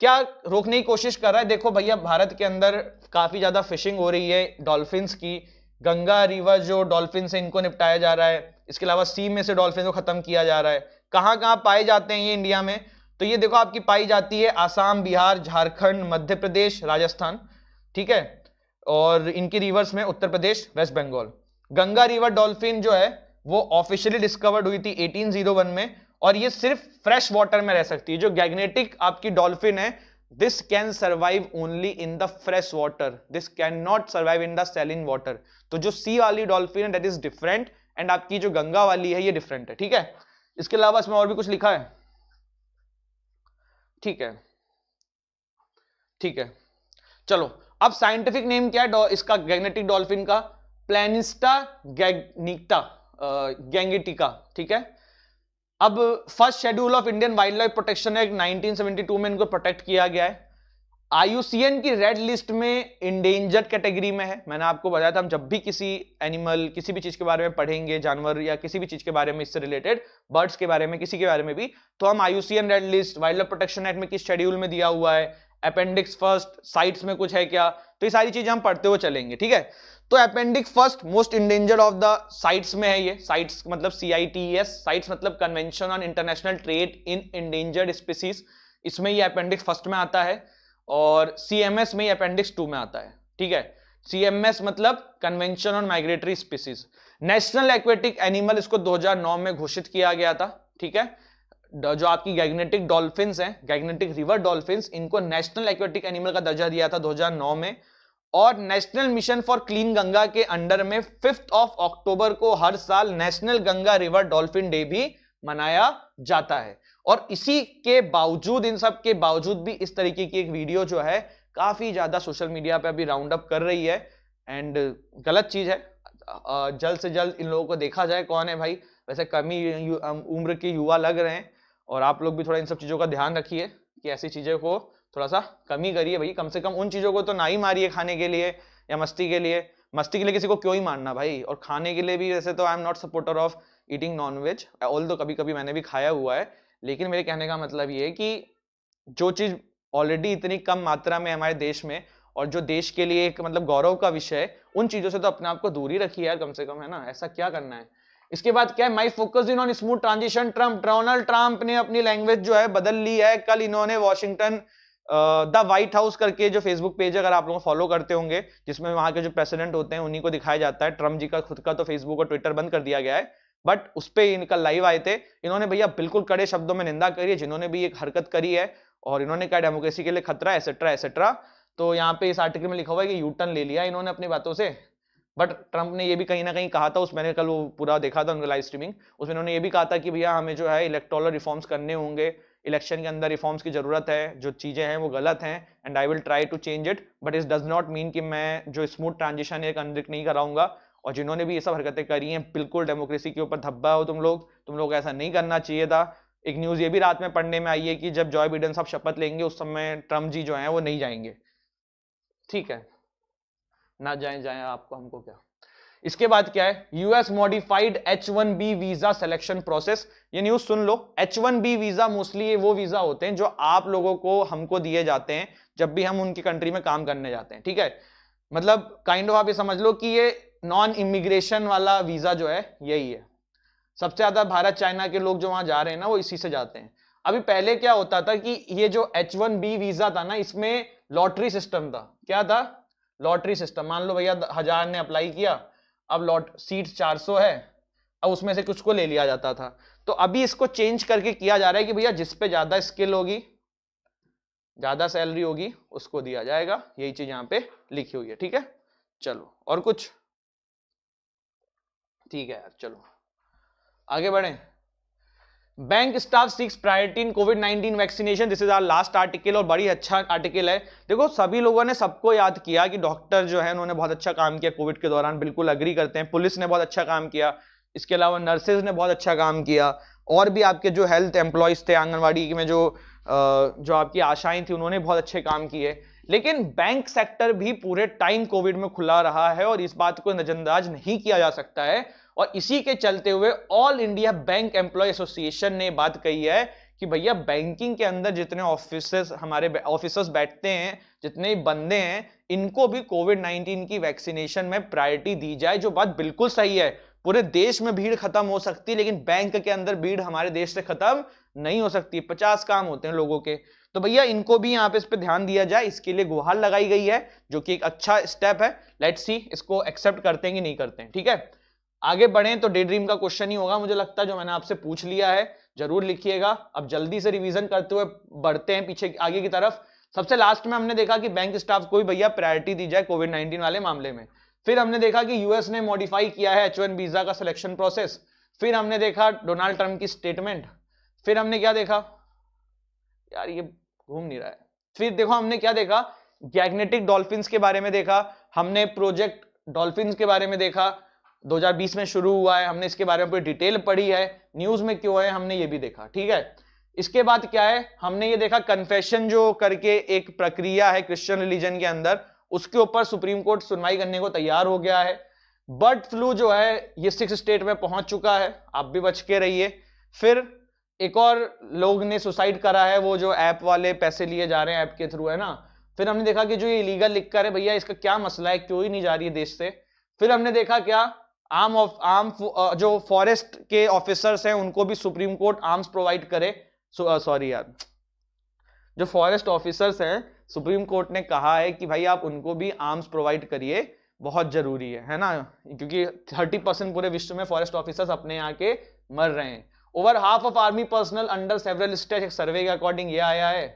क्या रोकने की कोशिश कर रहा है देखो भैया भारत के अंदर काफी ज्यादा फिशिंग हो रही है डॉल्फिन की गंगा रिवर जो डॉल्फिन से इनको निपटाया जा रहा है इसके अलावा सी में से डॉल्फिन को खत्म किया जा रहा है कहाँ कहाँ पाए जाते हैं ये इंडिया में तो ये देखो आपकी पाई जाती है आसाम बिहार झारखंड मध्य प्रदेश राजस्थान ठीक है और इनकी रिवर्स में Uttar Pradesh West Bengal Ganga river dolphin जो है वो ऑफिशियली डिस्कवर्ड हुई थी 1801 में और ये सिर्फ फ्रेश वाटर में रह सकती है जो गैग्नेटिक आपकी डॉल्फिन है this can survive only in the fresh water this can not survive in the saline water तो जो सी वाली डॉल्फिन है दैट इज डिफरेंट एंड आपकी जो गंगा वाली है ये डिफरेंट है ठीक है इसके अलावा इसमें और भी कुछ लिखा है ठीक है ठीक है चलो अब साइंटिफिक नेम क्या है इसका गैग्नेटिक डॉल्फिन का प्लेनिस्टा गैग्निकटा गैंगिटिका ठीक है अब first schedule of Indian wildlife protection act 1972 में इनको प्रोटेक्ट किया गया है आईयूसीएन की रेड लिस्ट में इंडेंजर्ड कैटेगरी में है मैंने आपको बताया था हम जब भी किसी एनिमल किसी भी चीज के बारे में पढ़ेंगे जानवर या किसी भी चीज के बारे में इससे रिलेटेड बर्ड्स के बारे में किसी के बारे में भी तो हम IUCN red list wildlife protection act में किस शेड्यूल में दिया हुआ है अपेंडिक्स फर्स्ट साइट्स में कुछ है क्या तो ये सारी चीजें हम पढ़ते हुए चलेंगे ठीक है तो appendix first most endangered of the CITES में है ये साइट्स मतलब C I T S CITES मतलब convention on international trade in endangered species इसमें ये अपेंडिक्स फर्स्ट में आता है और सी एम एस में ये अपेंडिक्स टू में आता है ठीक है सी एम एस मतलब convention on migratory species national aquatic animal इसको 2009 में घोषित किया गया था ठीक है जो आपकी गैग्नेटिक डॉल्फिन हैं गैग्नेटिक रिवर डॉल्फिन इनको नेशनल एक्वेटिक एनिमल का दर्जा दिया था 2009 में और national mission for clean Ganga के अंडर में फिफ्थ ऑफ अक्टूबर को हर साल national Ganga river dolphin day भी मनाया जाता है और इसी के बावजूद इन सब के बावजूद भी इस तरीके की एक वीडियो जो है काफी ज्यादा सोशल मीडिया पे अभी राउंड अप कर रही है एंड uh, गलत चीज है जल्द से जल्द इन लोगों को देखा जाए कौन है भाई वैसे कमी उम्र के युवा लग रहे हैं और आप लोग भी थोड़ा इन सब चीजों का ध्यान रखिए कि ऐसी चीजों को थोड़ा सा कमी करिए भाई कम से कम उन चीज़ों को तो ना ही मारिए खाने के लिए या मस्ती के लिए मस्ती के लिए किसी को क्यों ही मारना भाई और खाने के लिए भी वैसे तो I am not supporter of eating non veg all तो कभी कभी मैंने भी खाया हुआ है लेकिन मेरे कहने का मतलब ये है कि जो चीज़ ऑलरेडी इतनी कम मात्रा में हमारे देश में और जो देश के लिए एक मतलब गौरव का विषय है उन चीज़ों से तो अपने आप को दूरी रखिए यार कम से कम है ना ऐसा क्या करना है इसके बाद क्या है my focus in on smooth transition Trump Donald Trump ने अपनी लैंग्वेज जो है बदल ली है कल इन्होंने वॉशिंगटन द व्हाइट हाउस करके जो फेसबुक पेज अगर आप लोग फॉलो करते होंगे जिसमें वहां के जो प्रेसिडेंट होते हैं उन्हीं को दिखाया जाता है ट्रम्प जी का खुद का तो फेसबुक और ट्विटर बंद कर दिया गया है बट उस पर इनका लाइव आए थे इन्होंने भैया बिल्कुल कड़े शब्दों में निंदा करी है जिन्होंने भी एक हरकत करी है और इन्होंने कहा डेमोक्रेसी के लिए खतरा एसेट्रा एसेट्रा तो यहाँ पे इस आर्टिकल में लिखा हुआ है कि यूटर्न ले लिया इन्होंने अपनी बातों से बट ट्रंप ने ये भी कहीं ना कहीं कहा था उस मैंने कल वो पूरा देखा था उनका लाइव स्ट्रीमिंग उसमें उन्होंने ये भी कहा था कि भैया हमें जो है इलेक्ट्रोल रिफॉर्म्स करने होंगे इलेक्शन के अंदर रिफॉर्म्स की ज़रूरत है जो चीज़ें हैं वो गलत हैं and I will try to change it but is does not mean कि मैं जो स्मूथ ट्रांजिशन है कंडक्ट नहीं कराऊंगा और जिन्होंने भी ये सब हरकतें करी हैं बिल्कुल डेमोक्रेसी के ऊपर धब्बा हो तुम लोग तुम लोग ऐसा नहीं करना चाहिए था एक न्यूज़ ये भी रात में पढ़ने में आई है कि जब जॉय बिडन साहब शपथ लेंगे उस समय ट्रम्प जी जो हैं वो नहीं जाएंगे ठीक है ना जाएं जाएं आपको हमको क्या इसके बाद क्या है US modified H one B visa selection process ये न्यूज सुन लो H one B visa mostly वो वीजा होते हैं जो आप लोगों को हमको दिए जाते हैं जब भी हम उनकी कंट्री में काम करने जाते हैं ठीक है मतलब काइंड kind ऑफ of आप ये समझ लो कि ये नॉन इमिग्रेशन वाला वीजा जो है यही है सबसे ज्यादा भारत चाइना के लोग जो वहां जा रहे हैं ना वो इसी से जाते हैं अभी पहले क्या होता था कि ये जो एच वन बी वीजा था ना इसमें लॉटरी सिस्टम था क्या था लॉटरी सिस्टम मान लो भैया हजार ने अप्लाई किया अब लॉट सीट 400 है अब उसमें से कुछ को ले लिया जाता था तो अभी इसको चेंज करके किया जा रहा है कि भैया जिस पे ज्यादा स्किल होगी ज्यादा सैलरी होगी उसको दिया जाएगा यही चीज यहाँ पे लिखी हुई है ठीक है चलो और कुछ ठीक है यार चलो आगे बढ़े bank staff six priority in COVID 19 vaccination this is our last article और बड़ी अच्छा आर्टिकल है देखो सभी लोगों ने सबको याद किया कि डॉक्टर जो है उन्होंने बहुत अच्छा काम किया कोविड के दौरान बिल्कुल अग्री करते हैं पुलिस ने बहुत अच्छा काम किया इसके अलावा नर्सेज ने बहुत अच्छा काम किया और भी आपके जो हेल्थ एम्प्लॉयज थे आंगनबाड़ी में जो जो आपकी आशाएं थी उन्होंने बहुत अच्छे काम किए लेकिन बैंक सेक्टर भी पूरे टाइम कोविड में खुला रहा है और इस बात को नजरअंदाज नहीं किया जा सकता है और इसी के चलते हुए all India bank employ association ने बात कही है कि भैया बैंकिंग के अंदर जितने ऑफिसर्स हमारे ऑफिसर्स बैठते हैं जितने बंदे हैं इनको भी कोविड 19 की वैक्सीनेशन में प्रायोरिटी दी जाए जो बात बिल्कुल सही है पूरे देश में भीड़ खत्म हो सकती है लेकिन बैंक के अंदर भीड़ हमारे देश से खत्म नहीं हो सकती पचास काम होते हैं लोगों के तो भैया इनको भी यहाँ पे इस पर ध्यान दिया जाए इसके लिए गुहार लगाई गई है जो कि एक अच्छा स्टेप है लेट्स सी इसको एक्सेप्ट करते हैं कि नहीं करते हैं ठीक है आगे बढ़े तो डे ड्रीम का क्वेश्चन ही होगा मुझे लगता है जो मैंने आपसे पूछ लिया है जरूर लिखिएगा अब जल्दी से रिवीजन करते हुए बढ़ते हैं पीछे आगे की तरफ सबसे लास्ट में हमने देखा कि बैंक स्टाफ को भी भैया प्रायोरिटी दी जाए कोविड नाइन्टीन वाले मामले में फिर हमने देखा कि यूएस ने मॉडिफाई किया है एच वीजा का सिलेक्शन प्रोसेस फिर हमने देखा डोनाल्ड ट्रंप की स्टेटमेंट फिर हमने क्या देखा यार ये घूम नहीं रहा है फिर देखो हमने क्या देखा गैग्नेटिक डॉल्फिन के बारे में देखा हमने प्रोजेक्ट डॉल्फिन के बारे में देखा 2020 में शुरू हुआ है हमने इसके बारे में पूरी डिटेल पढ़ी है न्यूज में क्यों है हमने ये भी देखा ठीक है इसके बाद क्या है हमने ये देखा कन्फेशन जो करके एक प्रक्रिया है क्रिश्चियन रिलीजन के अंदर उसके ऊपर सुप्रीम कोर्ट सुनवाई करने को तैयार हो गया है बर्ड फ्लू जो है ये सिक्स स्टेट में पहुंच चुका है आप भी बच के रहिए फिर एक और लोग ने सुसाइड करा है वो जो ऐप वाले पैसे लिए जा रहे हैं ऐप के थ्रू है ना फिर हमने देखा कि जो ये इलीगल लिख कर है भैया इसका क्या मसला है क्यों ही नहीं जा रही है देश से फिर हमने देखा क्या आर्म ऑफ आर्म जो फॉरेस्ट के ऑफिसर्स हैं उनको भी सुप्रीम कोर्ट आर्म्स प्रोवाइड करे सॉरी यार जो फॉरेस्ट ऑफिसर्स हैं सुप्रीम कोर्ट ने कहा है कि भाई आप उनको भी आर्म्स प्रोवाइड करिए बहुत जरूरी है है ना क्योंकि थर्टी परसेंट पूरे विश्व में फॉरेस्ट ऑफिसर्स अपने यहाँ के मर रहे हैं over half of army personnel under several state survey के अकॉर्डिंग ये आया है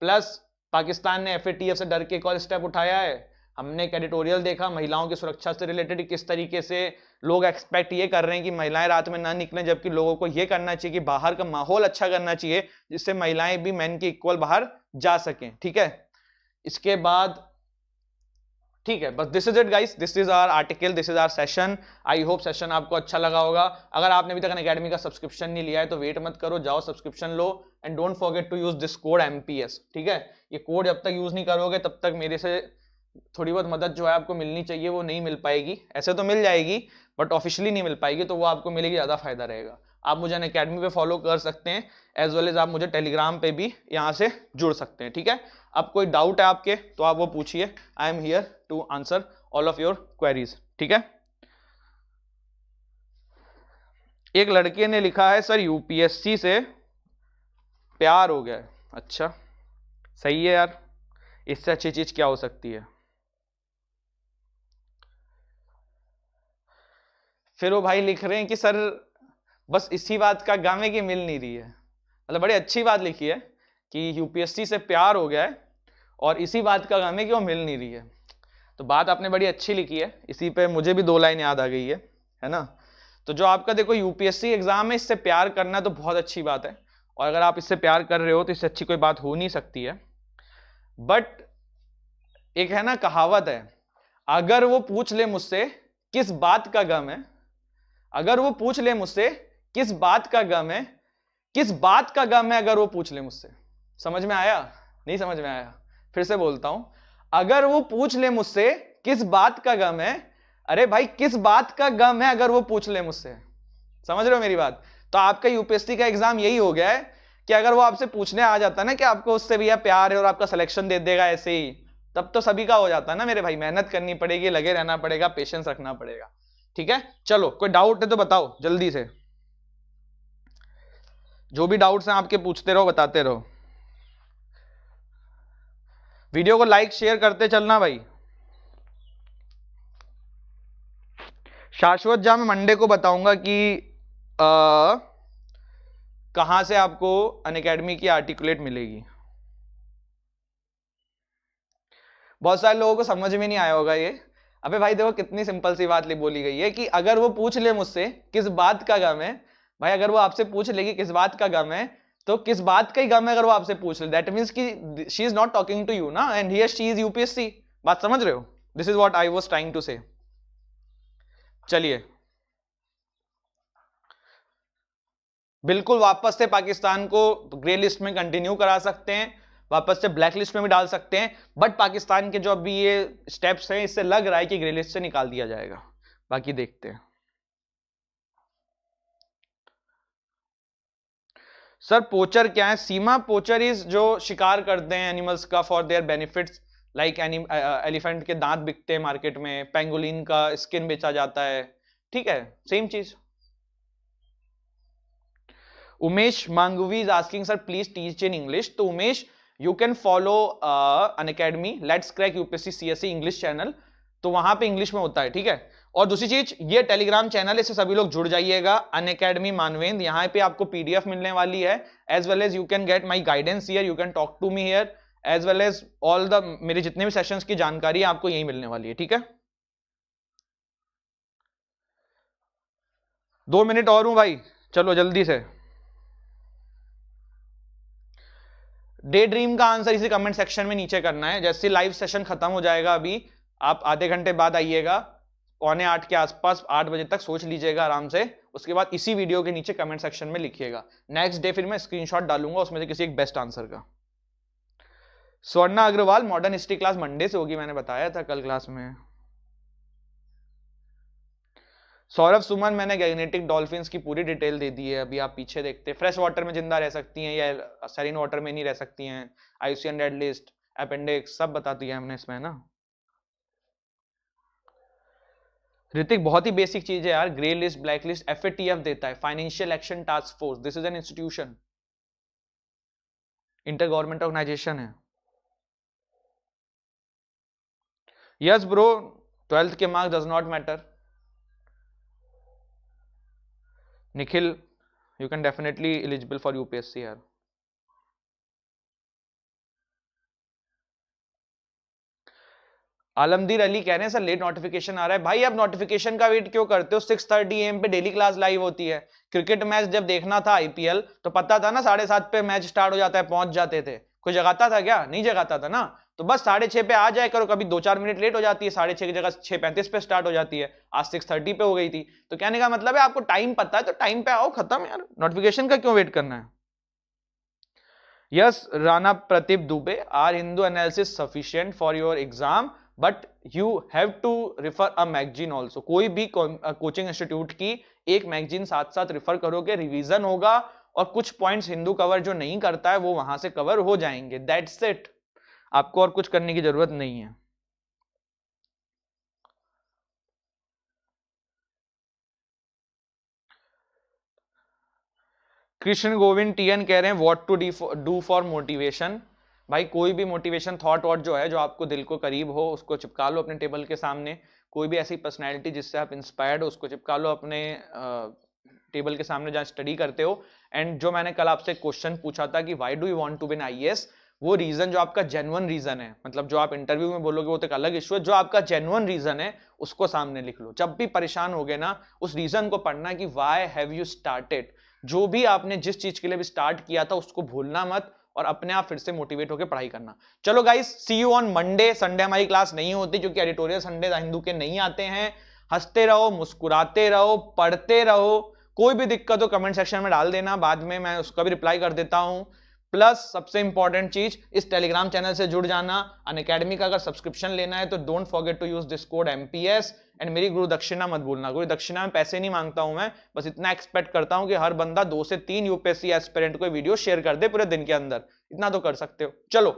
प्लस पाकिस्तान ने एफ से डर के एक और स्टेप उठाया है हमने एक एडिटोरियल देखा महिलाओं की सुरक्षा से रिलेटेड किस तरीके से लोग एक्सपेक्ट ये कर रहे हैं कि महिलाएं रात में ना निकलें जबकि लोगों को ये करना चाहिए कि बाहर का माहौल अच्छा करना चाहिए जिससे महिलाएं भी मैन के इक्वल बाहर जा सकें ठीक है इसके बाद ठीक है बस this is it guys this is our article this is our session I hope session आपको अच्छा लगा होगा अगर आपने अभी तक अकेडमी का सब्सक्रिप्शन नहीं लिया है तो वेट मत करो जाओ सब्सक्रिप्शन लो and don't forget to use this code MPS ठीक है ये कोड जब तक यूज नहीं करोगे तब तक मेरे से थोड़ी बहुत मदद जो है आपको मिलनी चाहिए वो नहीं मिल पाएगी ऐसे तो मिल जाएगी बट ऑफिशियली नहीं मिल पाएगी तो वो आपको मिलेगी ज़्यादा फायदा रहेगा आप मुझे अन अकेडमी पे फॉलो कर सकते हैं एज वेल एज आप मुझे टेलीग्राम पे भी यहाँ से जुड़ सकते हैं ठीक है अब कोई डाउट है आपके तो आप वो पूछिए I am here to answer all of your queries ठीक है एक लड़के ने लिखा है सर यूपीएससी से प्यार हो गया है अच्छा सही है यार इससे अच्छी चीज़ क्या हो सकती है फिर वो भाई लिख रहे हैं कि सर बस इसी बात का गावे की मिल नहीं रही है मतलब बड़ी अच्छी बात लिखी है कि यूपीएससी से प्यार हो गया है और इसी बात का गावे की वो मिल नहीं रही है तो बात आपने बड़ी अच्छी लिखी है इसी पे मुझे भी दो लाइन याद आ गई है है ना तो जो आपका देखो यूपीएससी एग्जाम है इससे प्यार करना तो बहुत अच्छी बात है और अगर आप इससे प्यार कर रहे हो तो इससे अच्छी कोई बात हो नहीं सकती है बट एक है ना कहावत है अगर वो पूछ ले मुझसे किस बात का गम है अगर वो पूछ ले मुझसे किस बात का गम है किस बात का गम है अगर वो पूछ ले मुझसे समझ में आया नहीं समझ में आया फिर से बोलता हूं अगर वो पूछ ले मुझसे किस बात का गम है अरे भाई किस बात का गम है अगर वो पूछ ले मुझसे समझ रहे हो मेरी बात तो आपका यूपीएससी का एग्जाम यही हो गया है कि अगर वो आपसे पूछने आ जाता ना कि आपको उससे भैया प्यार है और आपका सिलेक्शन दे देगा ऐसे ही तब तो सभी का हो जाता है ना मेरे भाई मेहनत करनी पड़ेगी लगे रहना पड़ेगा पेशेंस रखना पड़ेगा ठीक है चलो कोई डाउट है तो बताओ जल्दी से जो भी डाउट्स हैं आपके पूछते रहो बताते रहो वीडियो को लाइक शेयर करते चलना भाई शाश्वत जा मैं मंडे को बताऊंगा कि आ, कहां से आपको अन अकेडमी की आर्टिकुलेट मिलेगी बहुत सारे लोगों को समझ में नहीं आया होगा ये अबे भाई देखो कितनी सिंपल सी बात ली बोली गई है कि अगर वो पूछ ले मुझसे किस बात का गम है भाई अगर वो आपसे पूछ लेगी किस बात का गम है तो किस बात का ही गम है अगर वो आपसे पूछ ले दैट मीन्स कि she is not talking to you ना and here she is UPSC बात समझ रहे हो this is what I was trying to say चलिए बिल्कुल वापस से पाकिस्तान को ग्रे लिस्ट में कंटिन्यू करा सकते हैं वापस से ब्लैक लिस्ट में भी डाल सकते हैं बट पाकिस्तान के जो अभी ये स्टेप्स हैं इससे लग रहा है कि ग्रे लिस्ट से निकाल दिया जाएगा बाकी देखते हैं सर पोचर क्या है सीमा पोचर इज जो शिकार करते हैं एनिमल्स का for their benefits like elephant के दांत बिकते हैं मार्केट में पेंगुलिन का स्किन बेचा जाता है ठीक है सेम चीज Umesh Mangvi is asking sir please teach in English तो Umesh you can follow Unacademy let's crack UPSC CSC English channel तो वहां पे इंग्लिश में होता है ठीक है और दूसरी चीज ये टेलीग्राम चैनल है सभी लोग जुड़ जाइएगा अन अकेडमी मानवेंद यहाँ पे आपको पीडीएफ मिलने वाली है as well as you can get my guidance here you can talk to me here as well as all the मेरे जितने भी सेशन की जानकारी आपको यही मिलने वाली है ठीक है दो मिनट और हूं भाई चलो जल्दी से डे ड्रीम का आंसर इसी कमेंट सेक्शन में नीचे करना है जैसे लाइव सेशन खत्म हो जाएगा अभी आप आधे घंटे बाद आइएगा पौने आठ के आसपास आठ बजे तक सोच लीजिएगा आराम से उसके बाद इसी वीडियो के नीचे कमेंट सेक्शन में लिखिएगा नेक्स्ट डे फिर मैं स्क्रीनशॉट डालूंगा उसमें से किसी एक बेस्ट आंसर का Swarna Agarwal modern history class Monday से होगी मैंने बताया था कल क्लास में सौरभ सुमन मैंने गैग्नेटिक डॉल्फिन की पूरी डिटेल दे दी है अभी आप पीछे देखते फ्रेश वाटर में जिंदा रह सकती हैं या सरीन वाटर में नहीं रह सकती हैं आईसीएन रेड लिस्ट अपेंडिक्स सब बता दिया हमने इसमें ना ऋतिक बहुत ही बेसिक चीज है यार grey list black list F देता है financial action task force this is an institution inter government organisation है यस ब्रो ट्वेल्थ के marks does not matter Nikhil, you can definitely eligible for UPSC here. Alamdir Ali कह रहे हैं sir late notification आ रहा है भाई आप नोटिफिकेशन का वेट क्यों करते हो सिक्स थर्टी एम पे डेली क्लास लाइव होती है क्रिकेट मैच जब देखना था आईपीएल तो पता था ना साढ़े सात पे मैच स्टार्ट हो जाता है पहुंच जाते थे कोई जगाता था क्या नहीं जगाता था ना तो बस साढ़े छः पे आ जाए करो कभी दो चार मिनट लेट हो जाती है साढ़े छः की जगह छः पैंतीस पे स्टार्ट हो जाती है आज सिक्स थर्टी पे हो गई थी तो कहने का मतलब है आपको टाइम पता है तो टाइम पे आओ खत्म यार नोटिफिकेशन का क्यों वेट करना है yes Rana Prateep Dubey are Hindu analysis sufficient for your exam but you have to refer a magazine also कोई भी कोचिंग इंस्टीट्यूट की एक मैगजीन साथ साथ रिफर करोगे रिविजन होगा और कुछ पॉइंट्स हिंदू कवर जो नहीं करता है वो वहां से कवर हो जाएंगे दैट्स इट आपको और कुछ करने की जरूरत नहीं है कृष्ण गोविंद टीएन कह रहे हैं what to do for motivation भाई कोई भी मोटिवेशन थॉट वॉट जो है जो आपको दिल को करीब हो उसको चिपका लो अपने टेबल के सामने कोई भी ऐसी पर्सनैलिटी जिससे आप इंस्पायर्ड हो उसको चिपका लो अपने टेबल के सामने जहाँ स्टडी करते हो एंड जो मैंने कल आपसे क्वेश्चन पूछा था कि why do you want to bin I वो रीजन जो आपका जेनुअन रीजन है मतलब जो आप इंटरव्यू में बोलोगे वो तो एक अलग इशू है जो आपका जेनुअन रीजन है उसको सामने लिख लो जब भी परेशान हो गए ना उस रीजन को पढ़ना कि वाई हैव यू स्टार्टेड जो भी आपने जिस चीज के लिए भी स्टार्ट किया था उसको भूलना मत और अपने आप फिर से मोटिवेट होकर पढ़ाई करना चलो guys see you on Monday Sunday हमारी क्लास नहीं होती क्योंकि एडिटोरियल संडे हिंदू के नहीं आते हैं हंसते रहो मुस्कुराते रहो पढ़ते रहो कोई भी दिक्कत हो कमेंट सेक्शन में डाल देना बाद में मैं उसका भी रिप्लाई कर देता हूँ प्लस सबसे इंपॉर्टेंट चीज इस टेलीग्राम चैनल से जुड़ जाना अन अकेडमी का अगर सब्सक्रिप्शन लेना है तो don't forget to use this code MPS and मेरी गुरु दक्षिणा मत भूलना गुरु दक्षिणा में पैसे नहीं मांगता हूं मैं बस इतना एक्सपेक्ट करता हूं कि हर बंदा दो से तीन यूपीएससी एस्पेरेंट को वीडियो शेयर कर दे पूरे दिन के अंदर इतना तो कर सकते हो चलो